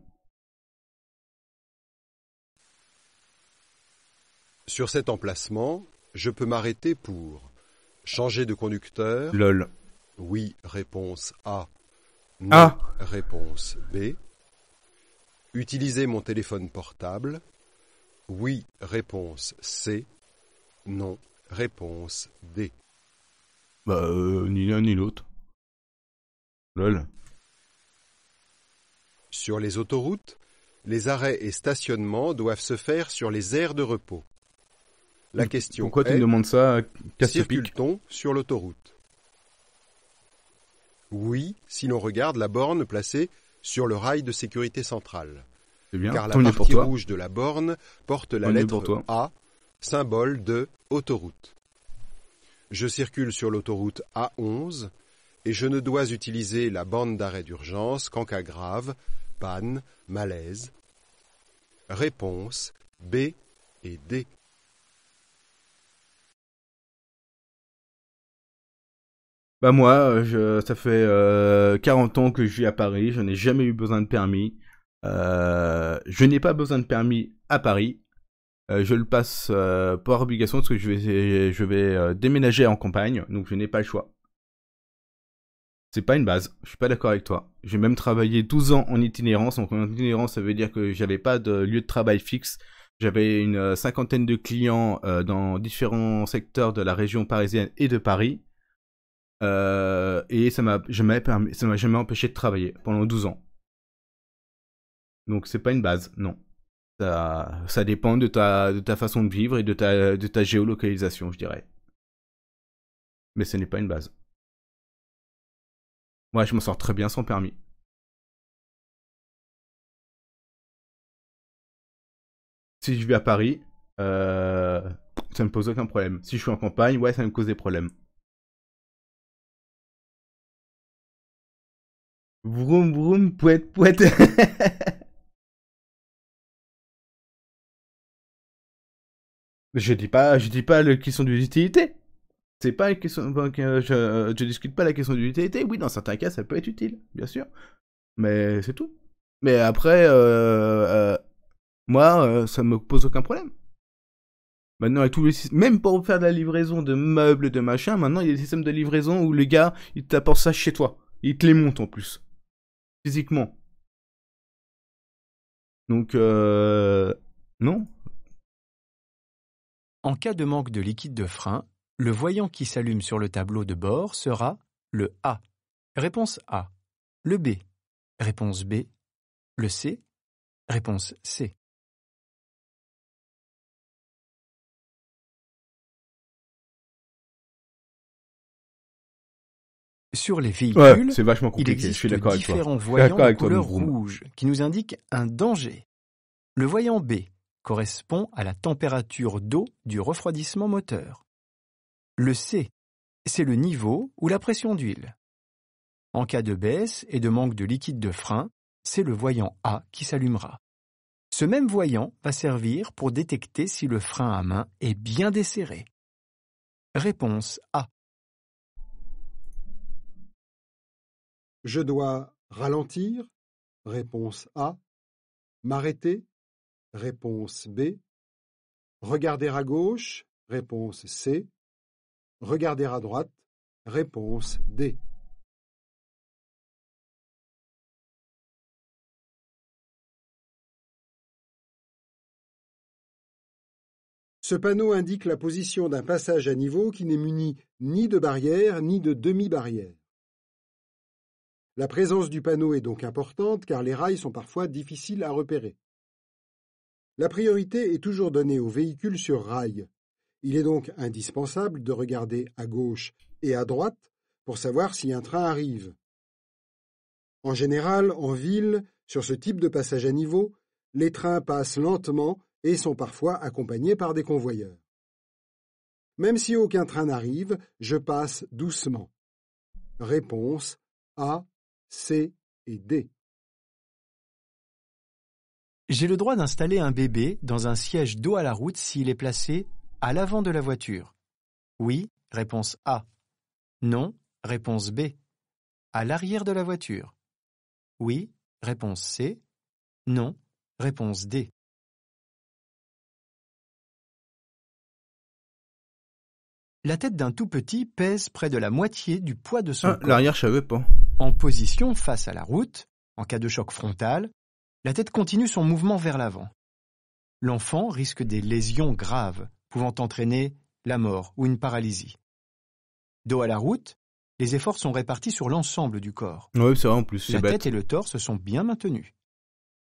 Sur cet emplacement, je peux m'arrêter pour changer de conducteur. Lol. Oui, réponse A. A. Ah. Réponse B. Utiliser mon téléphone portable. Oui, réponse C. Non, réponse D. Bah, euh, ni l'un ni l'autre. Lol. Sur les autoroutes, les arrêts et stationnements doivent se faire sur les aires de repos. La question Pourquoi tu demandes ça à Circule-t-on sur l'autoroute Oui, si l'on regarde la borne placée sur le rail de sécurité centrale car la partie rouge de la borne porte la lettre A, symbole de autoroute. Je circule sur l'autoroute A11 et je ne dois utiliser la borne d'arrêt d'urgence qu'en cas grave, panne, malaise. Réponse B et D. Bah moi, euh, ça fait 40 euh, ans que je vis à Paris, je n'ai jamais eu besoin de permis. Euh, je n'ai pas besoin de permis à Paris. Euh, je le passe euh, par obligation parce que je vais, je vais déménager en campagne, donc je n'ai pas le choix. C'est pas une base, je suis pas d'accord avec toi. J'ai même travaillé 12 ans en itinérance. Donc en itinérance, ça veut dire que j'avais pas de lieu de travail fixe. J'avais une cinquantaine de clients dans différents secteurs de la région parisienne et de Paris. et ça m'a jamais, permis, ça jamais empêché de travailler pendant 12 ans. Donc c'est pas une base, non. Ça, dépend de ta, de ta, façon de vivre et de ta, géolocalisation, je dirais. Mais ce n'est pas une base. Moi, je m'en sors très bien sans permis. Si je vais à Paris, ça euh, ça me pose aucun problème. Si je suis en campagne, ouais, ça me cause des problèmes. Vroom vroom, pouette pouette. Je dis pas, je dis pas la question de l'utilité. C'est pas la question. je, discute pas la question de l'utilité. Oui, dans certains cas, ça peut être utile, bien sûr. Mais c'est tout. Mais après, euh, euh, moi, euh, ça me pose aucun problème. Maintenant, avec tous les même pour faire de la livraison de meubles, de machin, maintenant, il y a des systèmes de livraison où le gars, il t'apporte ça chez toi. Il te les monte en plus. Physiquement. Donc, non. En cas de manque de liquide de frein, le voyant qui s'allume sur le tableau de bord sera le A. Réponse A. Le B. Réponse B. Le C. Réponse C. Sur les véhicules, il existe différents voyants de couleur rouge qui nous indiquent un danger. Le voyant B correspond à la température d'eau du refroidissement moteur. Le C, c'est le niveau ou la pression d'huile. En cas de baisse et de manque de liquide de frein, c'est le voyant A qui s'allumera. Ce même voyant va servir pour détecter si le frein à main est bien desserré. Réponse A. Je dois ralentir Réponse A. M'arrêter Réponse B. Regarder à gauche. Réponse C. Regarder à droite. Réponse D. Ce panneau indique la position d'un passage à niveau qui n'est muni ni de barrière ni de demi-barrière. La présence du panneau est donc importante car les rails sont parfois difficiles à repérer. La priorité est toujours donnée aux véhicules sur rail. Il est donc indispensable de regarder à gauche et à droite pour savoir si un train arrive. En général, en ville, sur ce type de passage à niveau, les trains passent lentement et sont parfois accompagnés par des convoyeurs. Même si aucun train n'arrive, je passe doucement. Réponse A, C et D. J'ai le droit d'installer un bébé dans un siège d'eau à la route s'il est placé à l'avant de la voiture. Oui, réponse A. Non, réponse B. À l'arrière de la voiture. Oui, réponse C. Non, réponse D. La tête d'un tout petit pèse près de la moitié du poids de son ah, L'arrière, En position face à la route, en cas de choc frontal, la tête continue son mouvement vers l'avant. L'enfant risque des lésions graves, pouvant entraîner la mort ou une paralysie. Dos à la route, les efforts sont répartis sur l'ensemble du corps. c'est en plus, La tête et le torse sont bien maintenus.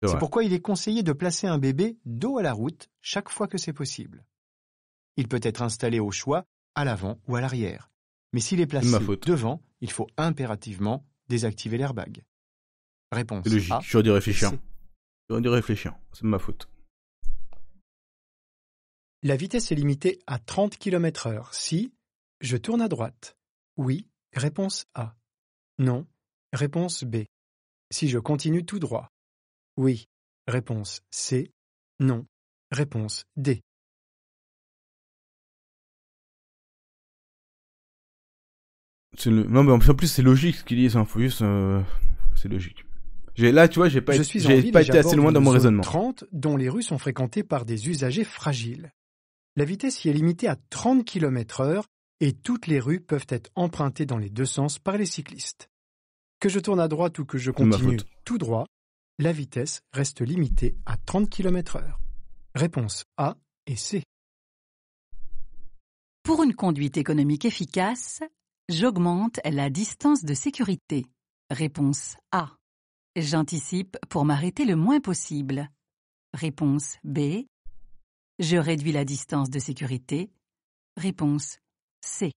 C'est pourquoi il est conseillé de placer un bébé dos à la route chaque fois que c'est possible. Il peut être installé au choix à l'avant ou à l'arrière. Mais s'il est placé devant, il faut impérativement désactiver l'airbag. Réponse Logique, J'aurais dû réfléchir, c'est ma faute. La vitesse est limitée à 30 km heure si je tourne à droite. Oui, réponse A. Non, réponse B. Si je continue tout droit. Oui, réponse C. Non, réponse D. Non, mais en plus, c'est logique ce qu'il dit, c'est un euh, c'est logique là, tu vois, j'ai pas, je suis j'ai pas été assez loin dans mon raisonnement. 30, dont les rues sont fréquentées par des usagers fragiles. La vitesse y est limitée à 30 km heure et toutes les rues peuvent être empruntées dans les deux sens par les cyclistes. Que je tourne à droite ou que je continue tout droit, la vitesse reste limitée à 30 km heure. Réponse A et C. Pour une conduite économique efficace, j'augmente la distance de sécurité. Réponse A. J'anticipe pour m'arrêter le moins possible. Réponse B. Je réduis la distance de sécurité. Réponse C.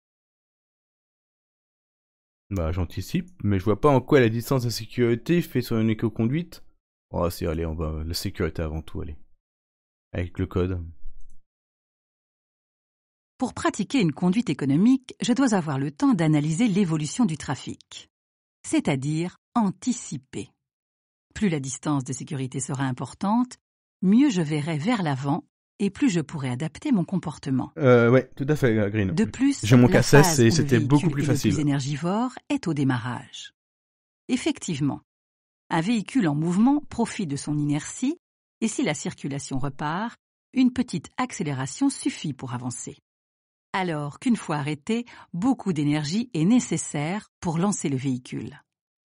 Bah j'anticipe, mais je vois pas en quoi la distance de sécurité fait sur une éco-conduite. Oh si allez, on va la sécurité avant tout, allez. Avec le code. Pour pratiquer une conduite économique, je dois avoir le temps d'analyser l'évolution du trafic, c'est-à-dire anticiper. Plus la distance de sécurité sera importante, mieux je verrai vers l'avant et plus je pourrai adapter mon comportement. Euh, tout à fait, Green. De plus, j'ai mon cassette et c'était beaucoup plus facile. Le plus est au démarrage. Effectivement, un véhicule en mouvement profite de son inertie et si la circulation repart, une petite accélération suffit pour avancer. Alors qu'une fois arrêté, beaucoup d'énergie est nécessaire pour lancer le véhicule.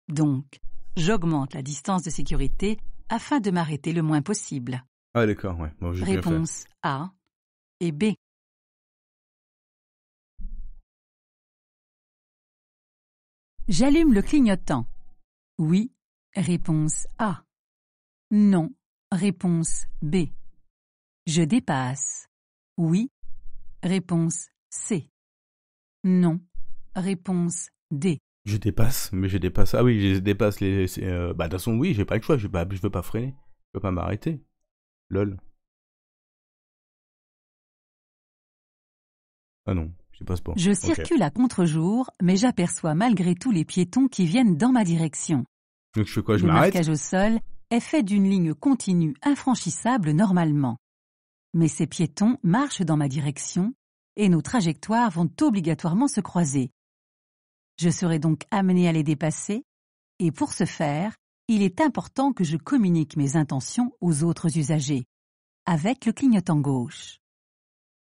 Donc, j'augmente la distance de sécurité afin de m'arrêter le moins possible. Ah d'accord, ouais. Réponse A et B. J'allume le clignotant. Oui, réponse A. Non, réponse B. Je dépasse. Oui, réponse C. Non, réponse D. Je dépasse, mais je dépasse. Ah oui, je dépasse les. Euh, bah, de toute façon, oui, j'ai pas le choix. Je pas, je veux pas freiner. Je veux pas m'arrêter. Lol. Ah non, je dépasse pas. Je circule à contre-jour, mais j'aperçois malgré tout les piétons qui viennent dans ma direction. Donc je fais quoi Je m'arrête Le marquage au sol est fait d'une ligne continue infranchissable normalement. Mais ces piétons marchent dans ma direction et nos trajectoires vont obligatoirement se croiser. Je serai donc amené à les dépasser, et pour ce faire, il est important que je communique mes intentions aux autres usagers, avec le clignotant gauche.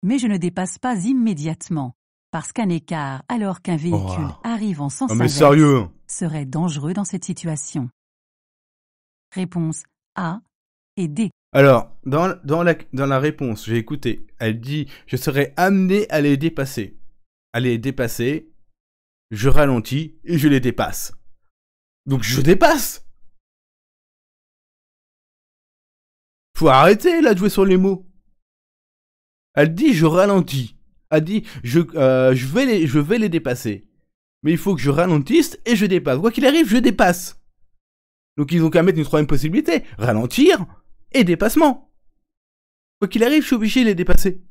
Mais je ne dépasse pas immédiatement, parce qu'un écart alors qu'un véhicule oh. arrive en sens inverse serait dangereux dans cette situation. Réponse A et D. Alors, dans, la, dans la réponse, j'ai écouté, elle dit « je serai amené à les dépasser ». À les dépasser, je ralentis et je les dépasse. Donc je dépasse Faut arrêter là de jouer sur les mots. Elle dit je ralentis. Elle dit je, euh, je, vais les, je vais les dépasser. Mais il faut que je ralentisse et je dépasse. Quoi qu'il arrive, je dépasse. Donc ils ont qu'à mettre une troisième possibilité. Ralentir et dépassement. Quoi qu'il arrive, je suis obligé de les dépasser.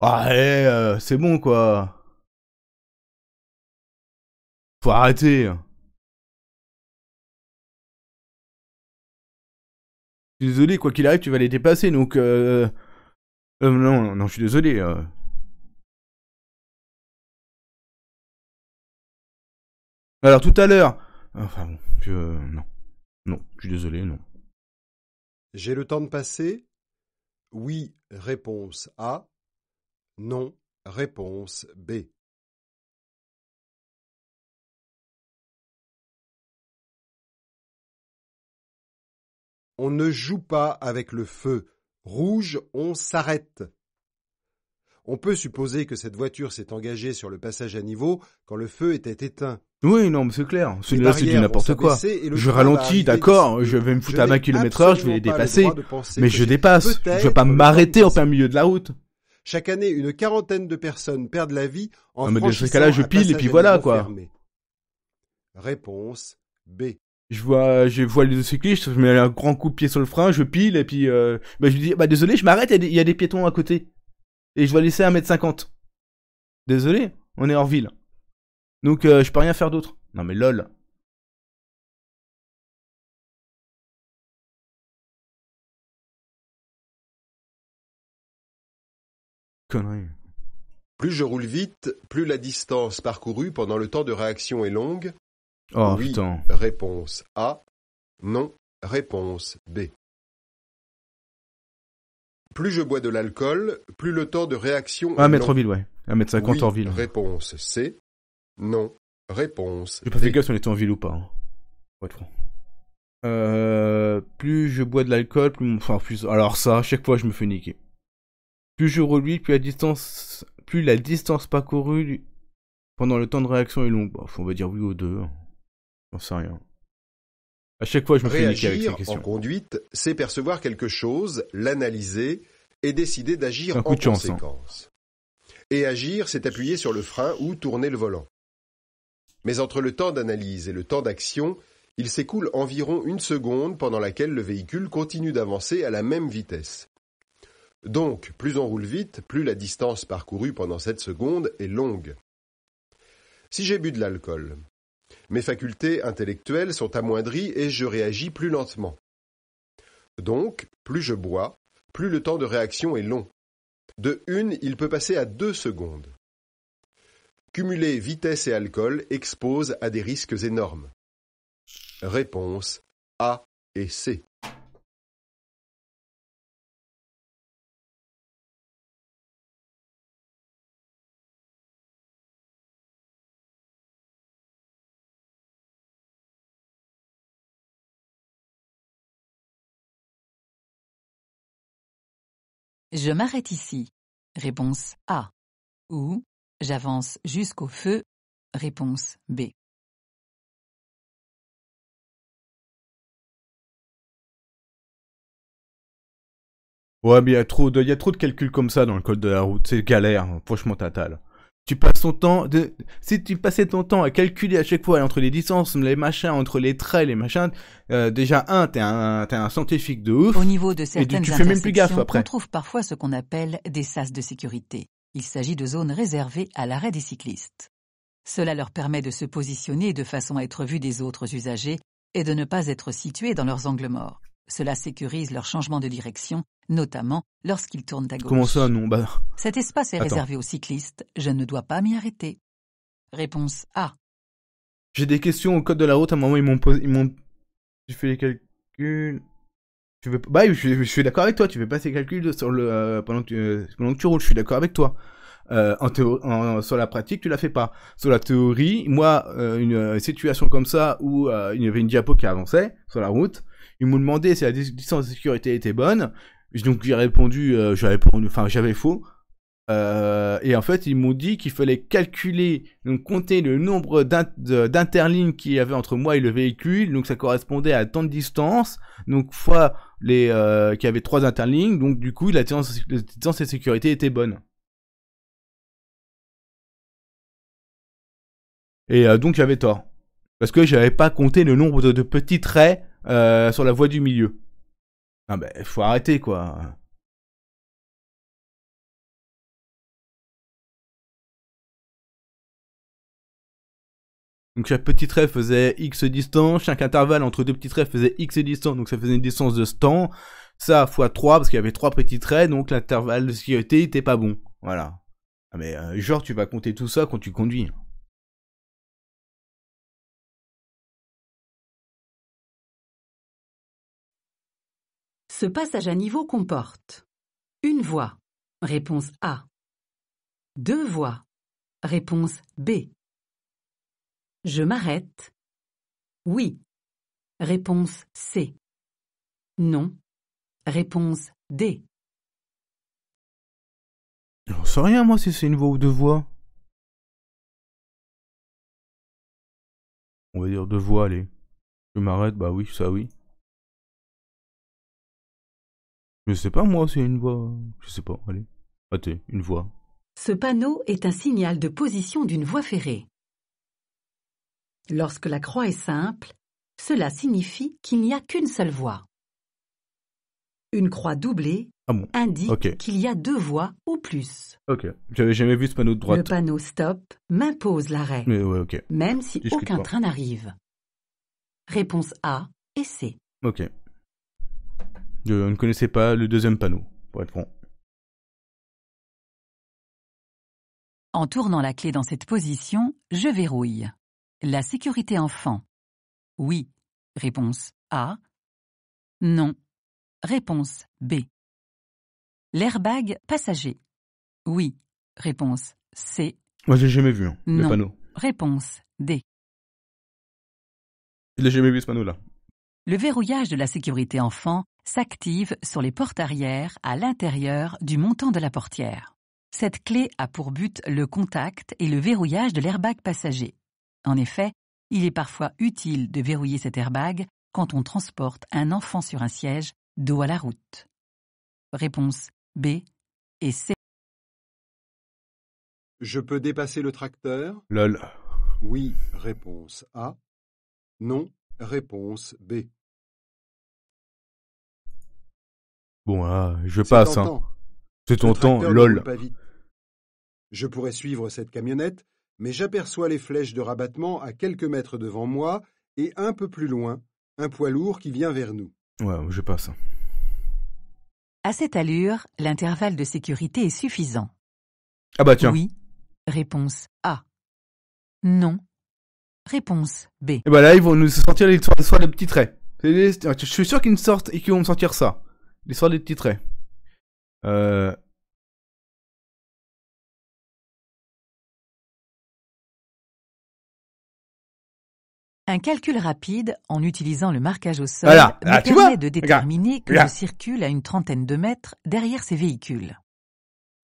Ah eh, euh, c'est bon quoi. Faut arrêter. Je désolé, quoi qu'il arrive, tu vas les dépasser, donc... Euh, euh, non, non, je suis désolé. Alors tout à l'heure... Enfin Non. Non, je suis désolé, non. J'ai le temps de passer Oui, réponse A. Non. Réponse B. On ne joue pas avec le feu. Rouge, on s'arrête. On peut supposer que cette voiture s'est engagée sur le passage à niveau quand le feu était éteint. Oui, non, mais c'est clair. Celui-là, c'est du n'importe quoi. Je ralentis, d'accord, je vais me foutre à 20 km heure, je vais les dépasser. Mais je dépasse. Je vais pas m'arrêter en plein milieu de la route. Chaque année, une quarantaine de personnes perdent la vie en non, ah, mais ce cas-là, je pile et puis voilà quoi. Réponse B. Je vois, je vois les cyclistes, je mets un grand coup de pied sur le frein, je pile et puis euh, bah, je dis bah désolé, je m'arrête, il y, a des piétons à côté et je dois laisser 1m50. Désolé, on est hors ville. Donc euh, je peux rien faire d'autre. Non mais lol. Plus je roule vite, plus la distance parcourue pendant le temps de réaction est longue. Oh, oui, putain. réponse A. Non, réponse B. Plus je bois de l'alcool, plus le temps de réaction long. est mètre en ville, ouais. À mètre 50 en ville. Réponse C. Non, réponse J'ai pas fait gaffe si on était en ville ou pas. Hein. Euh, plus je bois de l'alcool, plus... Enfin, plus... Alors ça, à chaque fois, je me fais niquer. Plus je roule, plus la distance, plus la distance parcourue pendant le temps de réaction est longue. Bon, bah, on va dire oui ou deux. On hein. sait rien. À chaque fois, je me Réagir fais niquer avec ces en conduite, c'est percevoir quelque chose, l'analyser et décider d'agir en hein. conséquence. Et agir, c'est appuyer sur le frein ou tourner le volant. Mais entre le temps d'analyse et le temps d'action, il s'écoule environ une seconde pendant laquelle le véhicule continue d'avancer à la même vitesse. Donc, plus on roule vite, plus la distance parcourue pendant cette seconde est longue. Si j'ai bu de l'alcool, mes facultés intellectuelles sont amoindries et je réagis plus lentement. Donc, plus je bois, plus le temps de réaction est long. De une, il peut passer à deux secondes. Cumuler vitesse et alcool expose à des risques énormes. Réponse A et C. Je m'arrête ici. Réponse A. Ou J'avance jusqu'au feu. Réponse B. Ouais, mais il y a trop de, y a trop de calculs comme ça dans le code de la route. C'est galère, hein. franchement, tatal. Tu ton temps si tu passais ton temps à calculer à chaque fois entre les distances, les machins, entre les traits, les machins, euh, déjà un, t'es un, scientifique de ouf. Au niveau de certaines On trouve parfois ce qu'on appelle des sas de sécurité. Il s'agit de zones réservées à l'arrêt des cyclistes. Cela leur permet de se positionner de façon à être vu des autres usagers et de ne pas être situés dans leurs angles morts. Cela sécurise leur changement de direction, notamment lorsqu'ils tournent à gauche. Comment ça, non bah, Cet espace est réservé aux cyclistes. Je ne dois pas m'y arrêter. Réponse A. J'ai des questions au code de la route. À un moment, ils m'ont posé. J'ai fait les calculs. Tu veux... bah, je, suis d'accord avec toi. Tu fais pas ces calculs sur le, euh, pendant, que, euh, pendant tu roules. Je suis d'accord avec toi. Euh, en sur la pratique, tu la fais pas. Sur la théorie, moi, une situation comme ça où il y avait une diapo qui avançait sur la route, ils m'ont demandé si la distance de sécurité était bonne. Donc j'ai répondu, euh, j'avais faux. Euh, et en fait, ils m'ont dit qu'il fallait calculer, donc compter le nombre d'interlignes qu'il y avait entre moi et le véhicule. Donc ça correspondait à tant de distance, donc fois les euh, qu'il y avait trois interlignes. Donc du coup, la distance, de sécurité était bonne. Et donc j'avais tort. Parce que j'avais pas compté le nombre de petits traits euh, sur la voie du milieu. Ah ben, faut arrêter quoi. Donc chaque petit trait faisait X distance, chaque intervalle entre deux petits traits faisait X distance, donc ça faisait une distance de ce temps. Ça fois 3 parce qu'il y avait trois petits traits, donc l'intervalle de sécurité était pas bon. Voilà. Ah, mais euh, genre tu vas compter tout ça quand tu conduis. Ce passage à niveau comporte une voix, réponse A, deux voix, réponse B. Je m'arrête. Oui. Réponse C. Non. Réponse D. J'en sais rien, moi, si c'est une voix ou deux voix. On va dire deux voix, allez. Je m'arrête, bah oui, ça oui. Je sais pas, moi, c'est une voix. Je sais pas, allez. une voix. Ce panneau est un signal de position d'une voie ferrée. Lorsque la croix est simple, cela signifie qu'il n'y a qu'une seule voie. Une croix doublée ah indique qu'il y a deux voies ou plus. Ok, j'avais jamais vu ce panneau de droite. Le panneau stop m'impose l'arrêt, même si aucun train n'arrive. Réponse A et C. Ok, je ne connaissais pas le deuxième panneau, pour être franc. En tournant la clé dans cette position, je verrouille. La sécurité enfant. Oui. Réponse A. Non. Réponse B. L'airbag passager. Oui. Réponse C. Moi, j'ai jamais vu hein, le panneau. Réponse D. jamais vu ce panneau-là. Le verrouillage de la sécurité enfant s'active sur les portes arrière à l'intérieur du montant de la portière. Cette clé a pour but le contact et le verrouillage de l'airbag passager. En effet, il est parfois utile de verrouiller cet airbag quand on transporte un enfant sur un siège dos à la route. Réponse B et C. Je peux dépasser le tracteur Lol. Oui, réponse A. Non, réponse B. Bon, ah, je passe. Hein. C'est ton temps, lol. Je pourrais suivre cette camionnette, mais j'aperçois les flèches de rabattement à quelques mètres devant moi et un peu plus loin, un poids lourd qui vient vers nous. Ouais, je passe. À cette allure, l'intervalle de sécurité est suffisant. Ah bah tiens. Oui. Réponse A. Non. Réponse B. Et eh bah là, ils vont nous sortir les les petits traits. Je suis sûr qu'ils sortent et qu'ils vont me sortir ça l'histoire des petits euh, Un calcul rapide, en utilisant le marquage au sol, ah, permet de déterminer que je circule à une trentaine de mètres derrière ces véhicules.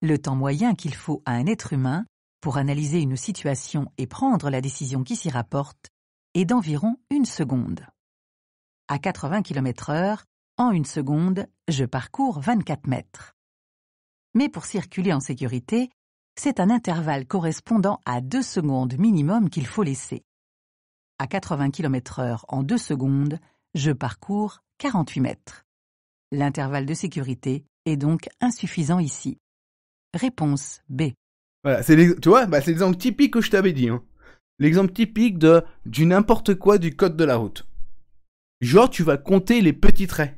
Le temps moyen qu'il faut à un être humain pour analyser une situation et prendre la décision qui s'y rapporte est d'environ une seconde. À 80 km/h, en une seconde, je parcours 24 mètres. Mais pour circuler en sécurité, c'est un intervalle correspondant à 2 secondes minimum qu'il faut laisser. À 80 km h en 2 secondes, je parcours 48 mètres. L'intervalle de sécurité est donc insuffisant ici. Réponse B. Voilà, c'est tu vois, bah, c'est l'exemple typique que je t'avais dit. Hein. L'exemple typique de du n'importe quoi du code de la route. Genre, tu vas compter les petits traits.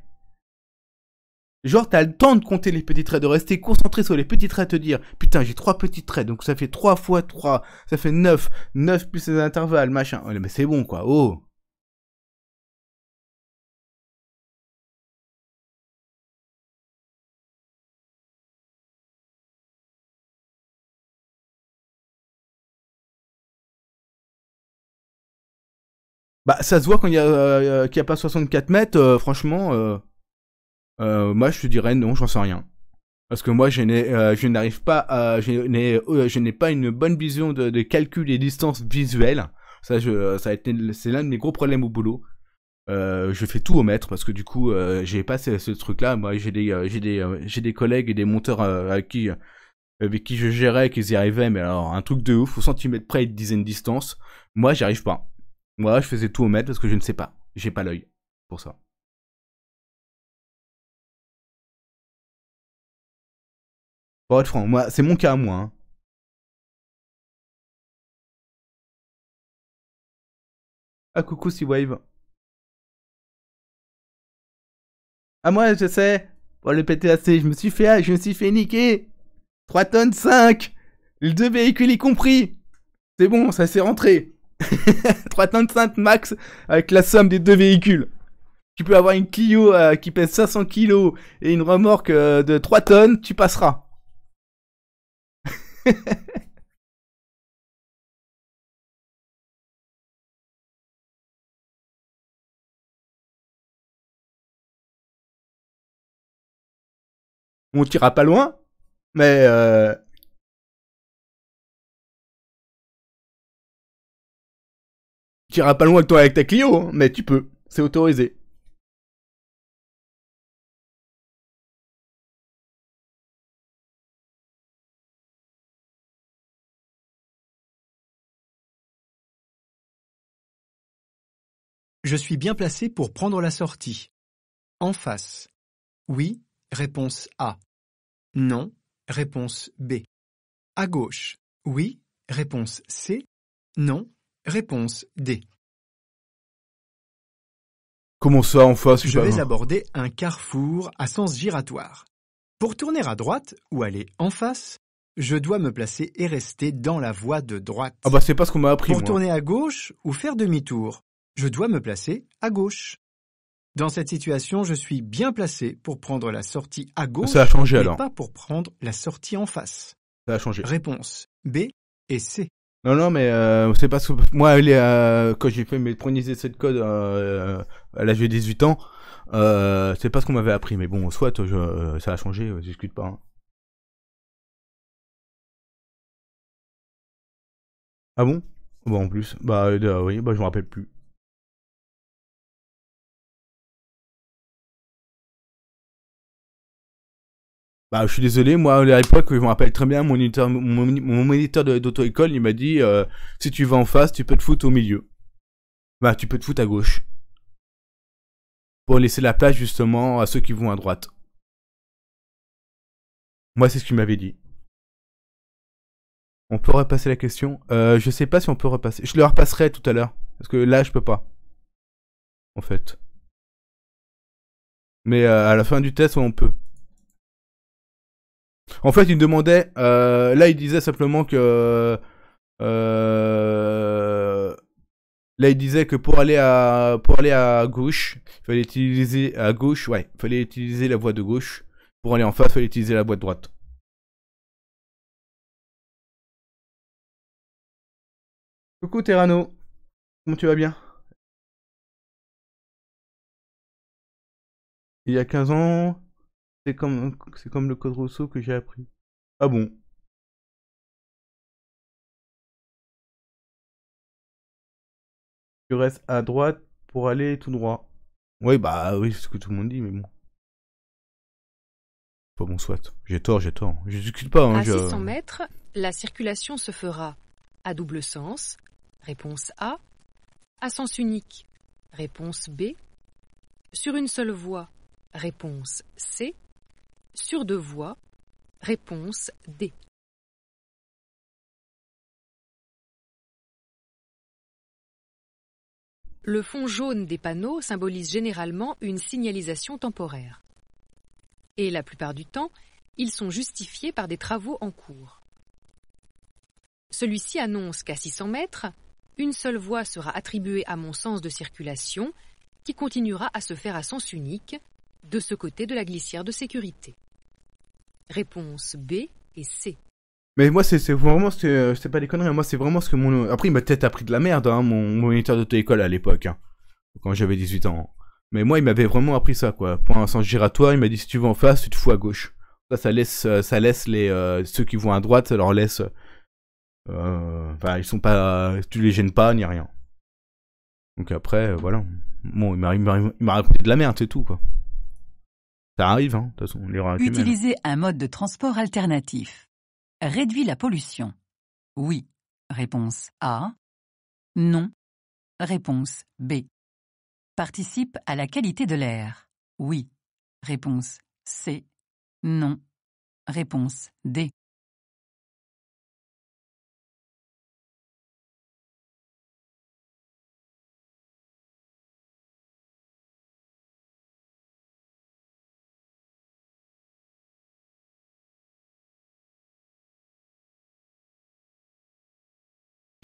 Genre, t'as le temps de compter les petits traits, de rester concentré sur les petits traits, te dire, putain, j'ai trois petits traits, donc ça fait 3 fois 3, ça fait 9, 9 plus les intervalles, machin. Mais c'est bon, quoi, oh. Bah, ça se voit quand il a, euh, euh, qu'il n'y a pas 64 mètres, euh, franchement, euh, moi, je te dirais non, j'en sais rien. Parce que moi, je n'ai, euh, je n'arrive pas à, euh, je n'ai, pas une bonne vision de, calcul des distances visuelles. Ça, c'est l'un de mes gros problèmes au boulot. je fais tout au mètre parce que du coup, j'ai pas ce, truc-là. Moi, j'ai des, j'ai des, j'ai des collègues et des monteurs avec qui, avec qui je gérais, qu'ils y arrivaient, mais alors un truc de ouf, au centimètre près, ils disaient de distance. Moi, j'y arrive pas. Moi, je faisais tout au mètre parce que je ne sais pas. J'ai pas l'œil pour ça. Pour être franc, moi, c'est mon cas à moi. Hein. Ah coucou si Wave. Ah moi je sais. Pour le PTAC, je me suis fait, je me suis fait niquer. 3 tonnes 5. Les deux véhicules y compris. C'est bon, ça s'est rentré. 3 tonnes 5 max avec la somme des deux véhicules. Tu peux avoir une Clio euh, qui pèse 500 kilos et une remorque euh, de 3 tonnes, tu passeras. On tira pas loin, mais euh... Tu pas loin que toi avec ta Clio, hein, mais tu peux, c'est autorisé. Je suis bien placé pour prendre la sortie. En face. Oui, réponse A. Non, réponse B. À gauche. Oui, réponse C. Non, réponse D. Comment ça en face Je vais aborder un carrefour à sens giratoire. Pour tourner à droite ou aller en face, je dois me placer et rester dans la voie de droite. Ah bah, c'est pas ce qu'on m'a appris. Pour tourner à gauche ou faire demi-tour, je dois me placer à gauche. Dans cette situation, je suis bien placé pour prendre la sortie à gauche, Ça a changé, alors. pas pour prendre la sortie en face. Ça a changé. Réponse B et C. Non, non, mais euh, c'est parce que moi, euh, quand j'ai fait mes premiers de cette code euh, à l'âge de 18 ans, c'est pas ce qu'on m'avait appris. Mais bon, soit ça a changé, je discute pas. Hein. Ah bon Bon en plus, bah oui, bah je me rappelle plus. Bah, je suis désolé, moi, à l'époque, je me rappelle très bien, mon moniteur, d'auto-école, il m'a dit euh, si tu vas en face, tu peux te foutre au milieu. Bah, tu peux te foutre à gauche. Pour laisser la place, justement, à ceux qui vont à droite. Moi, c'est ce qu'il m'avait dit. On peut repasser la question euh, Je sais pas si on peut repasser. Je le repasserai tout à l'heure. Parce que là, je peux pas. En fait. Mais euh, à la fin du test, on peut. En fait, il demandait. Euh, là, il disait simplement que. Euh, là, il disait que pour aller à pour aller à gauche, il fallait utiliser à gauche. Ouais, il fallait utiliser la voie de gauche. Pour aller en face, il fallait utiliser la voie de droite. Coucou Terrano, comment tu vas bien Il y a 15 ans, c'est comme, c'est comme le code Rousseau que j'ai appris. Ah bon Tu restes à droite pour aller tout droit. Oui, bah oui, c'est ce que tout le monde dit, mais bon. Pas bon, soit. J'ai tort, j'ai tort. Je discute pas. Hein, à je... mètres, la circulation se fera à double sens. Réponse A. À sens unique. Réponse B. Sur une seule voie. Réponse C sur deux voies. Réponse D. Le fond jaune des panneaux symbolise généralement une signalisation temporaire. Et la plupart du temps, ils sont justifiés par des travaux en cours. Celui-ci annonce qu'à 600 mètres, une seule voie sera attribuée à mon sens de circulation, qui continuera à se faire à sens unique, de ce côté de la glissière de sécurité. Réponse B et C. Mais moi, c'est vraiment C'est euh, sais pas des conneries, hein. moi, c'est vraiment ce que mon. Après, il m'a peut-être appris de la merde, hein, mon moniteur d'auto-école à l'époque, hein, quand j'avais 18 ans. Mais moi, il m'avait vraiment appris ça, quoi. Pour un sens giratoire, il m'a dit si tu vas en face, tu te fous à gauche. Ça, ça laisse, euh, ça laisse les, euh, ceux qui vont à droite, ça leur laisse. enfin, ils sont pas. Tu les gênes pas, ni rien. Donc après, voilà. Bon, il m'a raconté de la merde, c'est tout, quoi. Ça hein, Utiliser un mode de transport alternatif. Réduit la pollution. Oui. Réponse A. Non. Réponse B. Participe à la qualité de l'air. Oui. Réponse C. Non. Réponse D.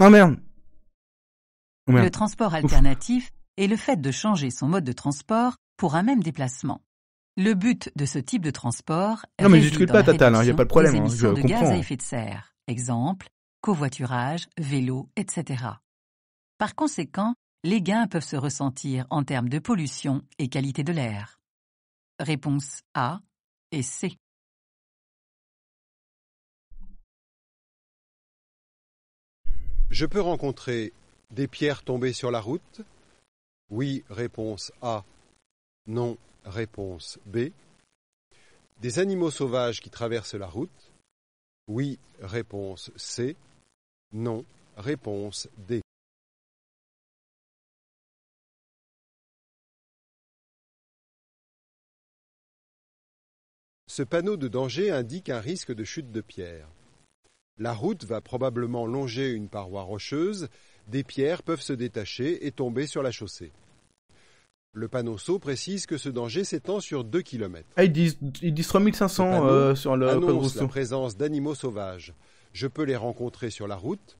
Oh, oh, merde. Le transport alternatif est le fait de changer son mode de transport pour un même déplacement. Le but de ce type de transport non, de problème, hein, gaz à hein. effet de serre, exemple covoiturage, vélo, etc. Par conséquent, les gains peuvent se ressentir en termes de pollution et qualité de l'air. Réponse A et C. Je peux rencontrer des pierres tombées sur la route Oui, réponse A. Non, réponse B. Des animaux sauvages qui traversent la route Oui, réponse C. Non, réponse D. Ce panneau de danger indique un risque de chute de pierre. La route va probablement longer une paroi rocheuse, des pierres peuvent se détacher et tomber sur la chaussée. Le panneau saut précise que ce danger s'étend sur 2 km. Ah, ils disent, 3500 euh, sur le annonce la présence d'animaux sauvages. Je peux les rencontrer sur la route.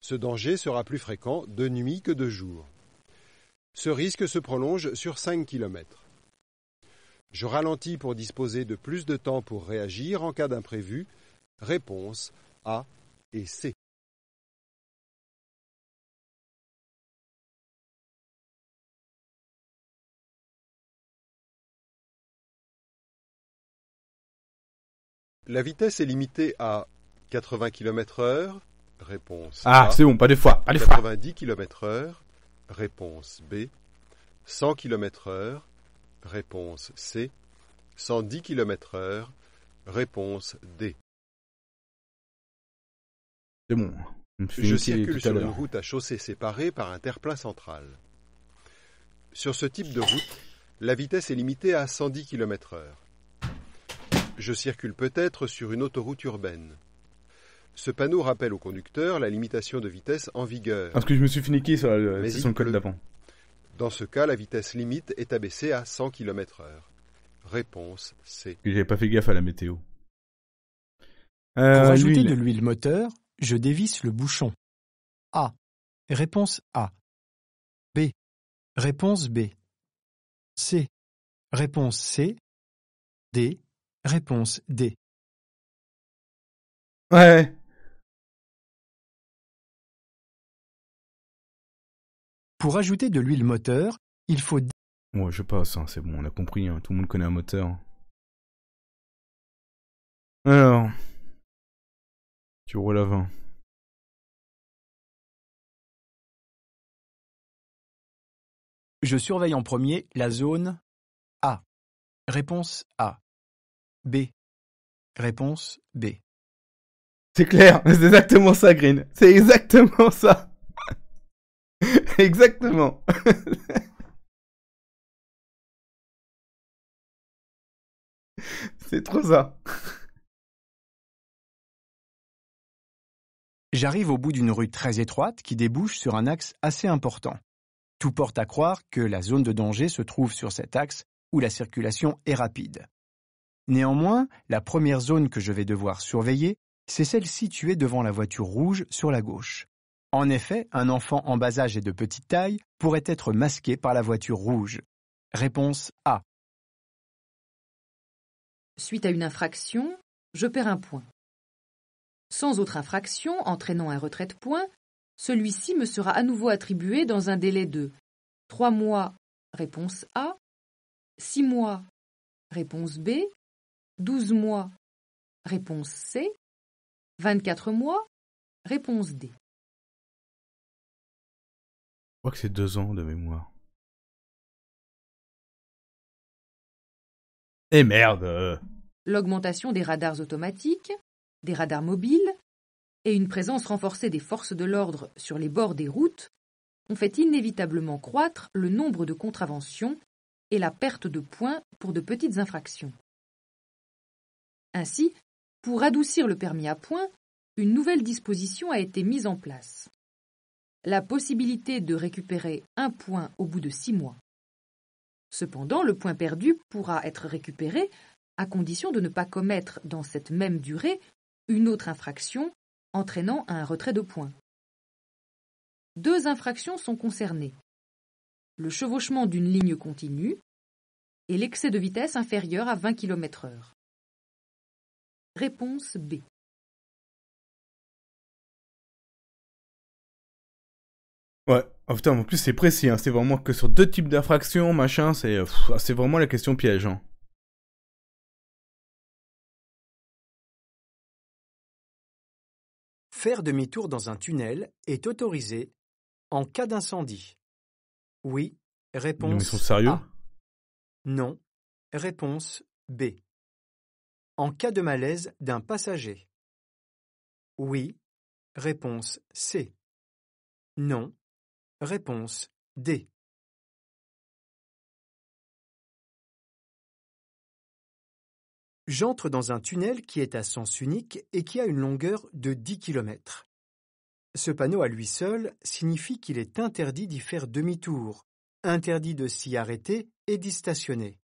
Ce danger sera plus fréquent de nuit que de jour. Ce risque se prolonge sur 5 km. Je ralentis pour disposer de plus de temps pour réagir en cas d'imprévu. Réponse a et C. La vitesse est limitée à 80 km heure, réponse Ah, c'est bon, pas des fois, pas deux 90 km heure, réponse B. 100 km heure, réponse C. 110 km heure, réponse D. Hein. Je circule sur une route à chaussée séparée par un terre-plein central. Sur ce type de route, la vitesse est limitée à 110 km/h. Je circule peut-être sur une autoroute urbaine. Ce panneau rappelle au conducteur la limitation de vitesse en vigueur. Ah, parce que je me suis finiqué sur son code d'avant. Dans ce cas, la vitesse limite est abaissée à 100 km/h. Réponse C. J'avais pas fait gaffe à la météo. Pour euh, ajouter de l'huile moteur, je dévisse le bouchon. A. Réponse A. B. Réponse B. C. Réponse C. D. Réponse D. Ouais. Pour ajouter de l'huile moteur, il faut... Ouais, je passe, c'est bon, on a compris, hein. tout le monde connaît un moteur. Alors... Tu roules à Je surveille en premier la zone A. Réponse A. B. Réponse B. C'est clair, c'est exactement ça, Green. C'est exactement ça. exactement. c'est trop ça. J'arrive au bout d'une rue très étroite qui débouche sur un axe assez important. Tout porte à croire que la zone de danger se trouve sur cet axe où la circulation est rapide. Néanmoins, la première zone que je vais devoir surveiller, c'est celle située devant la voiture rouge sur la gauche. En effet, un enfant en bas âge et de petite taille pourrait être masqué par la voiture rouge. Réponse A. Suite à une infraction, je perds un point sans autre infraction entraînant un retrait de points, celui-ci me sera à nouveau attribué dans un délai de 3 mois, réponse A, 6 mois, réponse B, 12 mois, réponse C, 24 mois, réponse D. Je crois que c'est 2 ans de mémoire. Et eh merde euh. L'augmentation des radars automatiques, des radars mobiles et une présence renforcée des forces de l'ordre sur les bords des routes ont fait inévitablement croître le nombre de contraventions et la perte de points pour de petites infractions. Ainsi, pour adoucir le permis à points, une nouvelle disposition a été mise en place. La possibilité de récupérer un point au bout de six mois. Cependant, le point perdu pourra être récupéré à condition de ne pas commettre dans cette même durée une autre infraction entraînant un retrait de points. Deux infractions sont concernées. Le chevauchement d'une ligne continue et l'excès de vitesse inférieur à 20 km h Réponse B. Ouais, oh, en plus c'est précis, hein. c'est vraiment que sur deux types d'infractions, machin, c'est c'est vraiment la question piège. Hein. Faire demi-tour dans un tunnel est autorisé en cas d'incendie. Oui, réponse non, Non, réponse B. En cas de malaise d'un passager. Oui, réponse C. Non, réponse D. J'entre dans un tunnel qui est à sens unique et qui a une longueur de 10 km. Ce panneau à lui seul signifie qu'il est interdit d'y faire demi-tour, interdit de s'y arrêter et d'y stationner.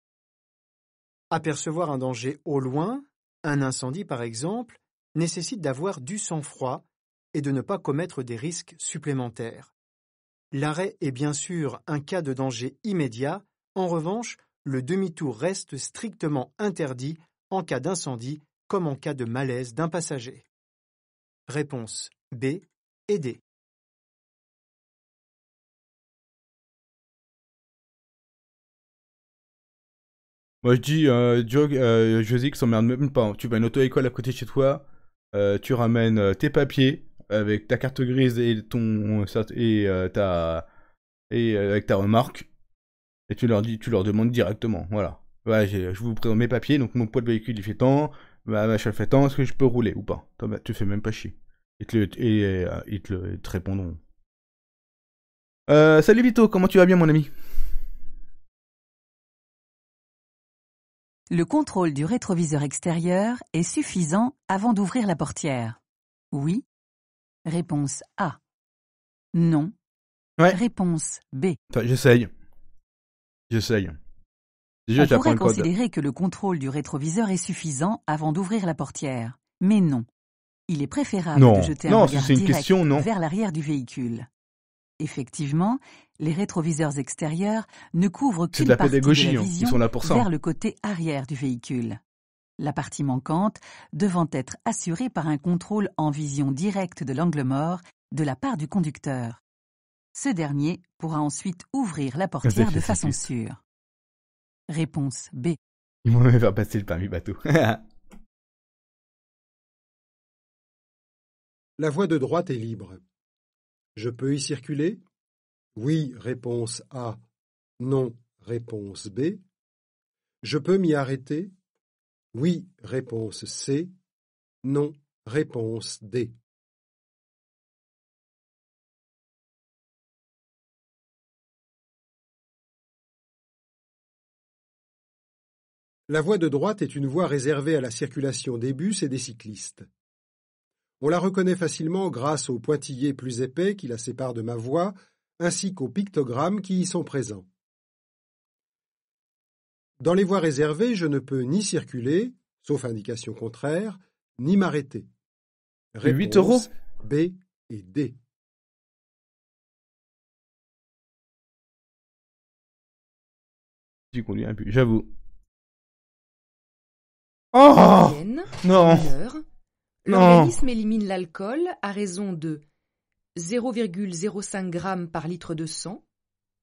Apercevoir un danger au loin, un incendie par exemple, nécessite d'avoir du sang-froid et de ne pas commettre des risques supplémentaires. L'arrêt est bien sûr un cas de danger immédiat, en revanche, le demi-tour reste strictement interdit en cas d'incendie comme en cas de malaise d'un passager Réponse B et D. Moi je dis, euh, Joe, euh, même pas. Hein. Tu vas à une auto-école à côté de chez toi, euh, tu ramènes euh, tes papiers avec ta carte grise et ton et ta et avec ta remarque et tu leur dis, tu leur demandes directement. Voilà je vous présente mes papiers, donc mon poids de véhicule il fait tant, ma le fait tant, est-ce que je peux rouler ou pas tu fais même pas chier. Ils te, et, euh, répondront. Euh, salut Vito, comment tu vas bien mon ami Le contrôle du rétroviseur extérieur est suffisant avant d'ouvrir la portière. Oui. Réponse A. Non. Réponse B. J'essaye. J'essaye. On pourrait considérer que le contrôle du rétroviseur est suffisant avant d'ouvrir la portière, mais non. Il est préférable de jeter un regard direct vers l'arrière du véhicule. Effectivement, les rétroviseurs extérieurs ne couvrent qu'une partie de la hein. vision vers le côté arrière du véhicule. La partie manquante devant être assurée par un contrôle en vision directe de l'angle mort de la part du conducteur. Ce dernier pourra ensuite ouvrir la portière de façon sûre. Réponse B. va passer le permis bateau. La voie de droite est libre. Je peux y circuler Oui, réponse A. Non, réponse B. Je peux m'y arrêter Oui, réponse C. Non, réponse D. La voie de droite est une voie réservée à la circulation des bus et des cyclistes. On la reconnaît facilement grâce aux pointillés plus épais qui la séparent de ma voie, ainsi qu'aux pictogrammes qui y sont présents. Dans les voies réservées, je ne peux ni circuler, sauf indication contraire, ni m'arrêter. Réponse B et D. conduis un j'avoue. Oh Non mineur. L'organisme élimine l'alcool à raison de 0,05 g par litre de sang.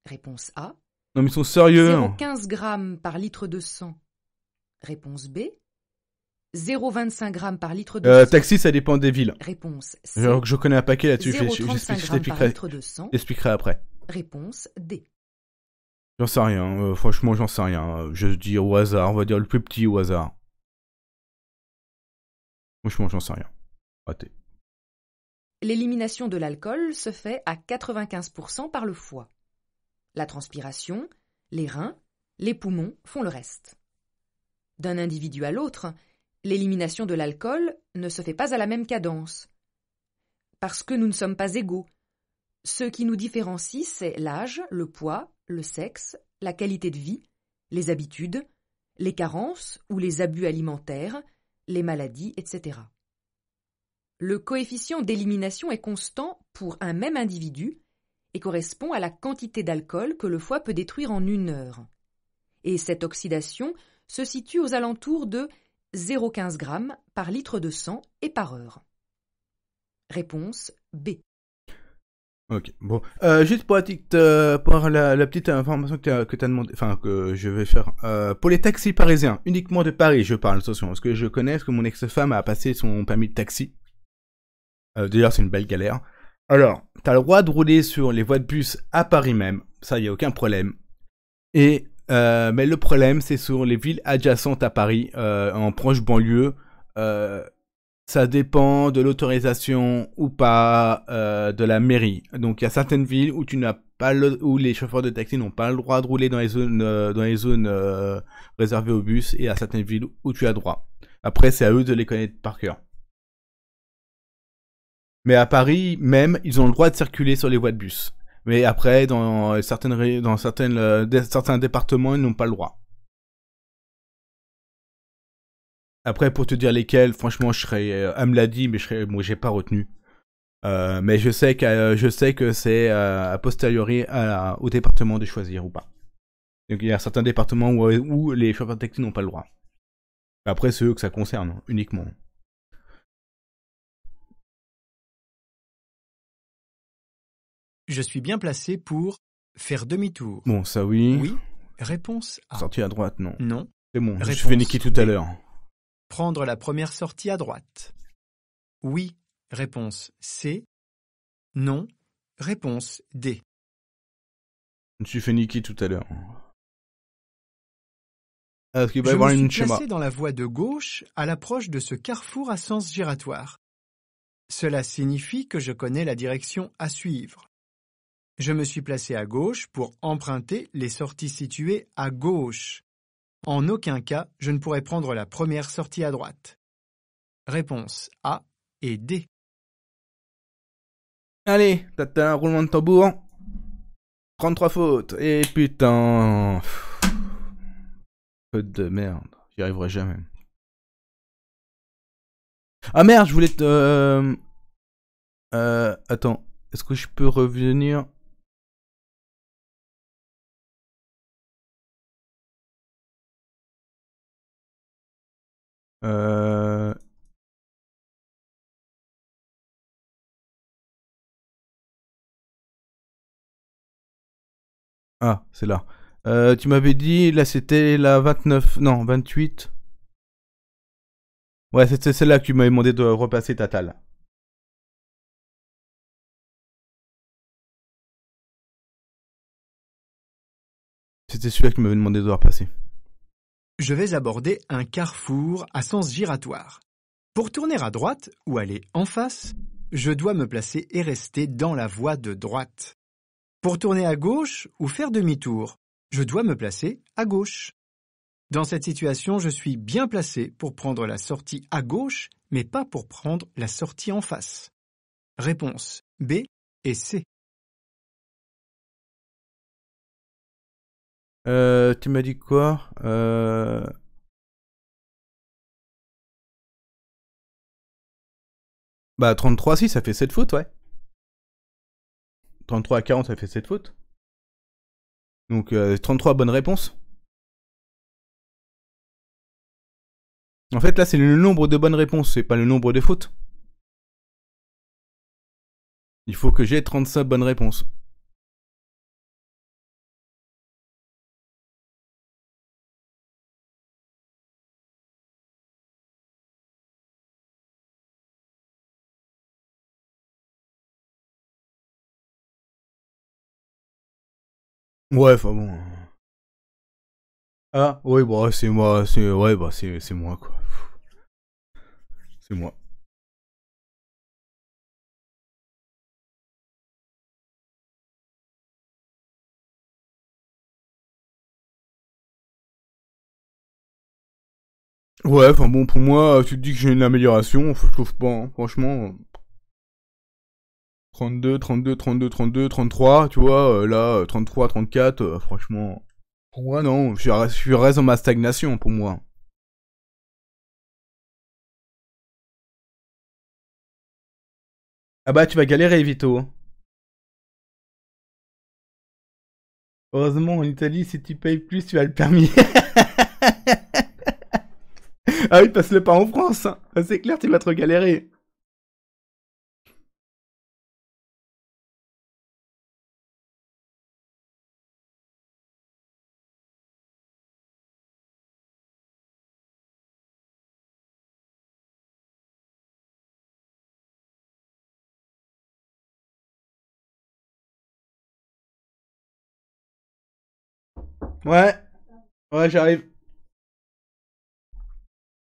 Réponse A. Non mais ils sont sérieux. 0,15 g par litre de sang. Réponse B. 0,25 g par litre de Euh, taxi, ça dépend des villes. Réponse C. Je, je connais un paquet là-dessus, je- t'expliquerai- après. Réponse D. J'en sais rien, euh, franchement j'en sais rien. Euh, je dis au hasard, on va dire le plus petit au hasard. Franchement, j'en sais rien. L'élimination de l'alcool se fait à 95% par le foie. La transpiration, les reins, les poumons font le reste. D'un individu à l'autre, l'élimination de l'alcool ne se fait pas à la même cadence. Parce que nous ne sommes pas égaux. Ce qui nous différencie, c'est l'âge, le poids, le sexe, la qualité de vie, les habitudes, les carences ou les abus alimentaires, les maladies, etc. Le coefficient d'élimination est constant pour un même individu et correspond à la quantité d'alcool que le foie peut détruire en une heure. Et cette oxydation se situe aux alentours de 0,15 g par litre de sang et par heure. Réponse B. Ok, bon. Euh, juste pour, la petite, euh, pour la, petite information que tu as, demandé, enfin que je vais faire. Euh, pour les taxis parisiens, uniquement de Paris, je parle, attention, parce que je connais, parce que mon ex-femme a passé son permis de taxi. D'ailleurs, c'est une belle galère. Alors, tu as le droit de rouler sur les voies de bus à Paris même, ça, il n'y a aucun problème. Et, mais le problème, c'est sur les villes adjacentes à Paris, en proche banlieue ça dépend de l'autorisation ou pas euh, de la mairie. Donc il y a certaines villes où tu n'as pas où les chauffeurs de taxi n'ont pas le droit de rouler dans les zones euh, euh, réservées aux bus et à certaines villes où tu as droit. Après c'est à eux de les connaître par cœur. Mais à Paris même, ils ont le droit de circuler sur les voies de bus. Mais après dans certains départements, ils n'ont pas le droit. Après, pour te dire lesquels, franchement, je serais. Elle euh, me l'a dit, mais je serais, moi, j'ai pas retenu. Euh, mais je sais que euh, je sais que c'est à posteriori au département de choisir ou pas. Donc il y a certains départements où, où les chauffeurs de n'ont pas le droit. Après, c'est eux que ça concerne hein, uniquement. Je suis bien placé pour faire demi-tour. Bon, ça oui. Oui. Réponse A. à droite, non. Non. C'est bon, je suis niquer tout à l'heure. Prendre la première sortie à droite. Oui, réponse C. Non, réponse D. Je me suis fait niquer tout à l'heure. Est-ce ah, qu'il va y avoir une suis placé dans la voie de gauche à l'approche de ce carrefour à sens giratoire. Cela signifie que je connais la direction à suivre. Je me suis placé à gauche pour emprunter les sorties situées à gauche. En aucun cas, je ne pourrais prendre la première sortie à droite. Réponse A et D. Allez, t'as un roulement de tambour. 33 fautes. Et putain. Faute de merde. J'y arriverai jamais. Ah merde, je voulais te... Euh, euh, attends. Est-ce que je peux revenir Euh, ah, c'est là. Euh, tu m'avais dit, là c'était la 29, non, 28. Ouais, c'était celle-là que tu m'avais demandé de repasser ta talle. C'était celui-là que tu m'avais demandé de repasser. Je vais aborder un carrefour à sens giratoire. Pour tourner à droite ou aller en face, je dois me placer et rester dans la voie de droite. Pour tourner à gauche ou faire demi-tour, je dois me placer à gauche. Dans cette situation, je suis bien placé pour prendre la sortie à gauche, mais pas pour prendre la sortie en face. Réponse B et C. Euh, tu m'as dit quoi euh... Bah 33 si ça fait 7 fautes ouais. 33 à 40 ça fait 7 fautes. Donc 33 euh, bonnes réponses. En fait là c'est le nombre de bonnes réponses, c'est pas le nombre de fautes. Il faut que j'ai 35 bonnes réponses. Ouais, enfin bon. Ah, oui, bah, c'est moi, c'est, ouais, bah, c'est, moi, quoi. C'est moi. Ouais, enfin bon, pour moi, tu te dis que j'ai une amélioration, je trouve pas, hein, franchement. 32, 32, 32, 32, 33, tu vois, euh, là, 33, euh, 34, euh, franchement, pour moi, non, je suis reste dans ma stagnation, pour moi. Ah bah, tu vas galérer, Vito. Heureusement, en Italie, si tu payes plus, tu as le permis. ah oui, passe-le pas en France, hein. ah, c'est clair, tu vas te galérer. Ouais. Ouais, j'arrive.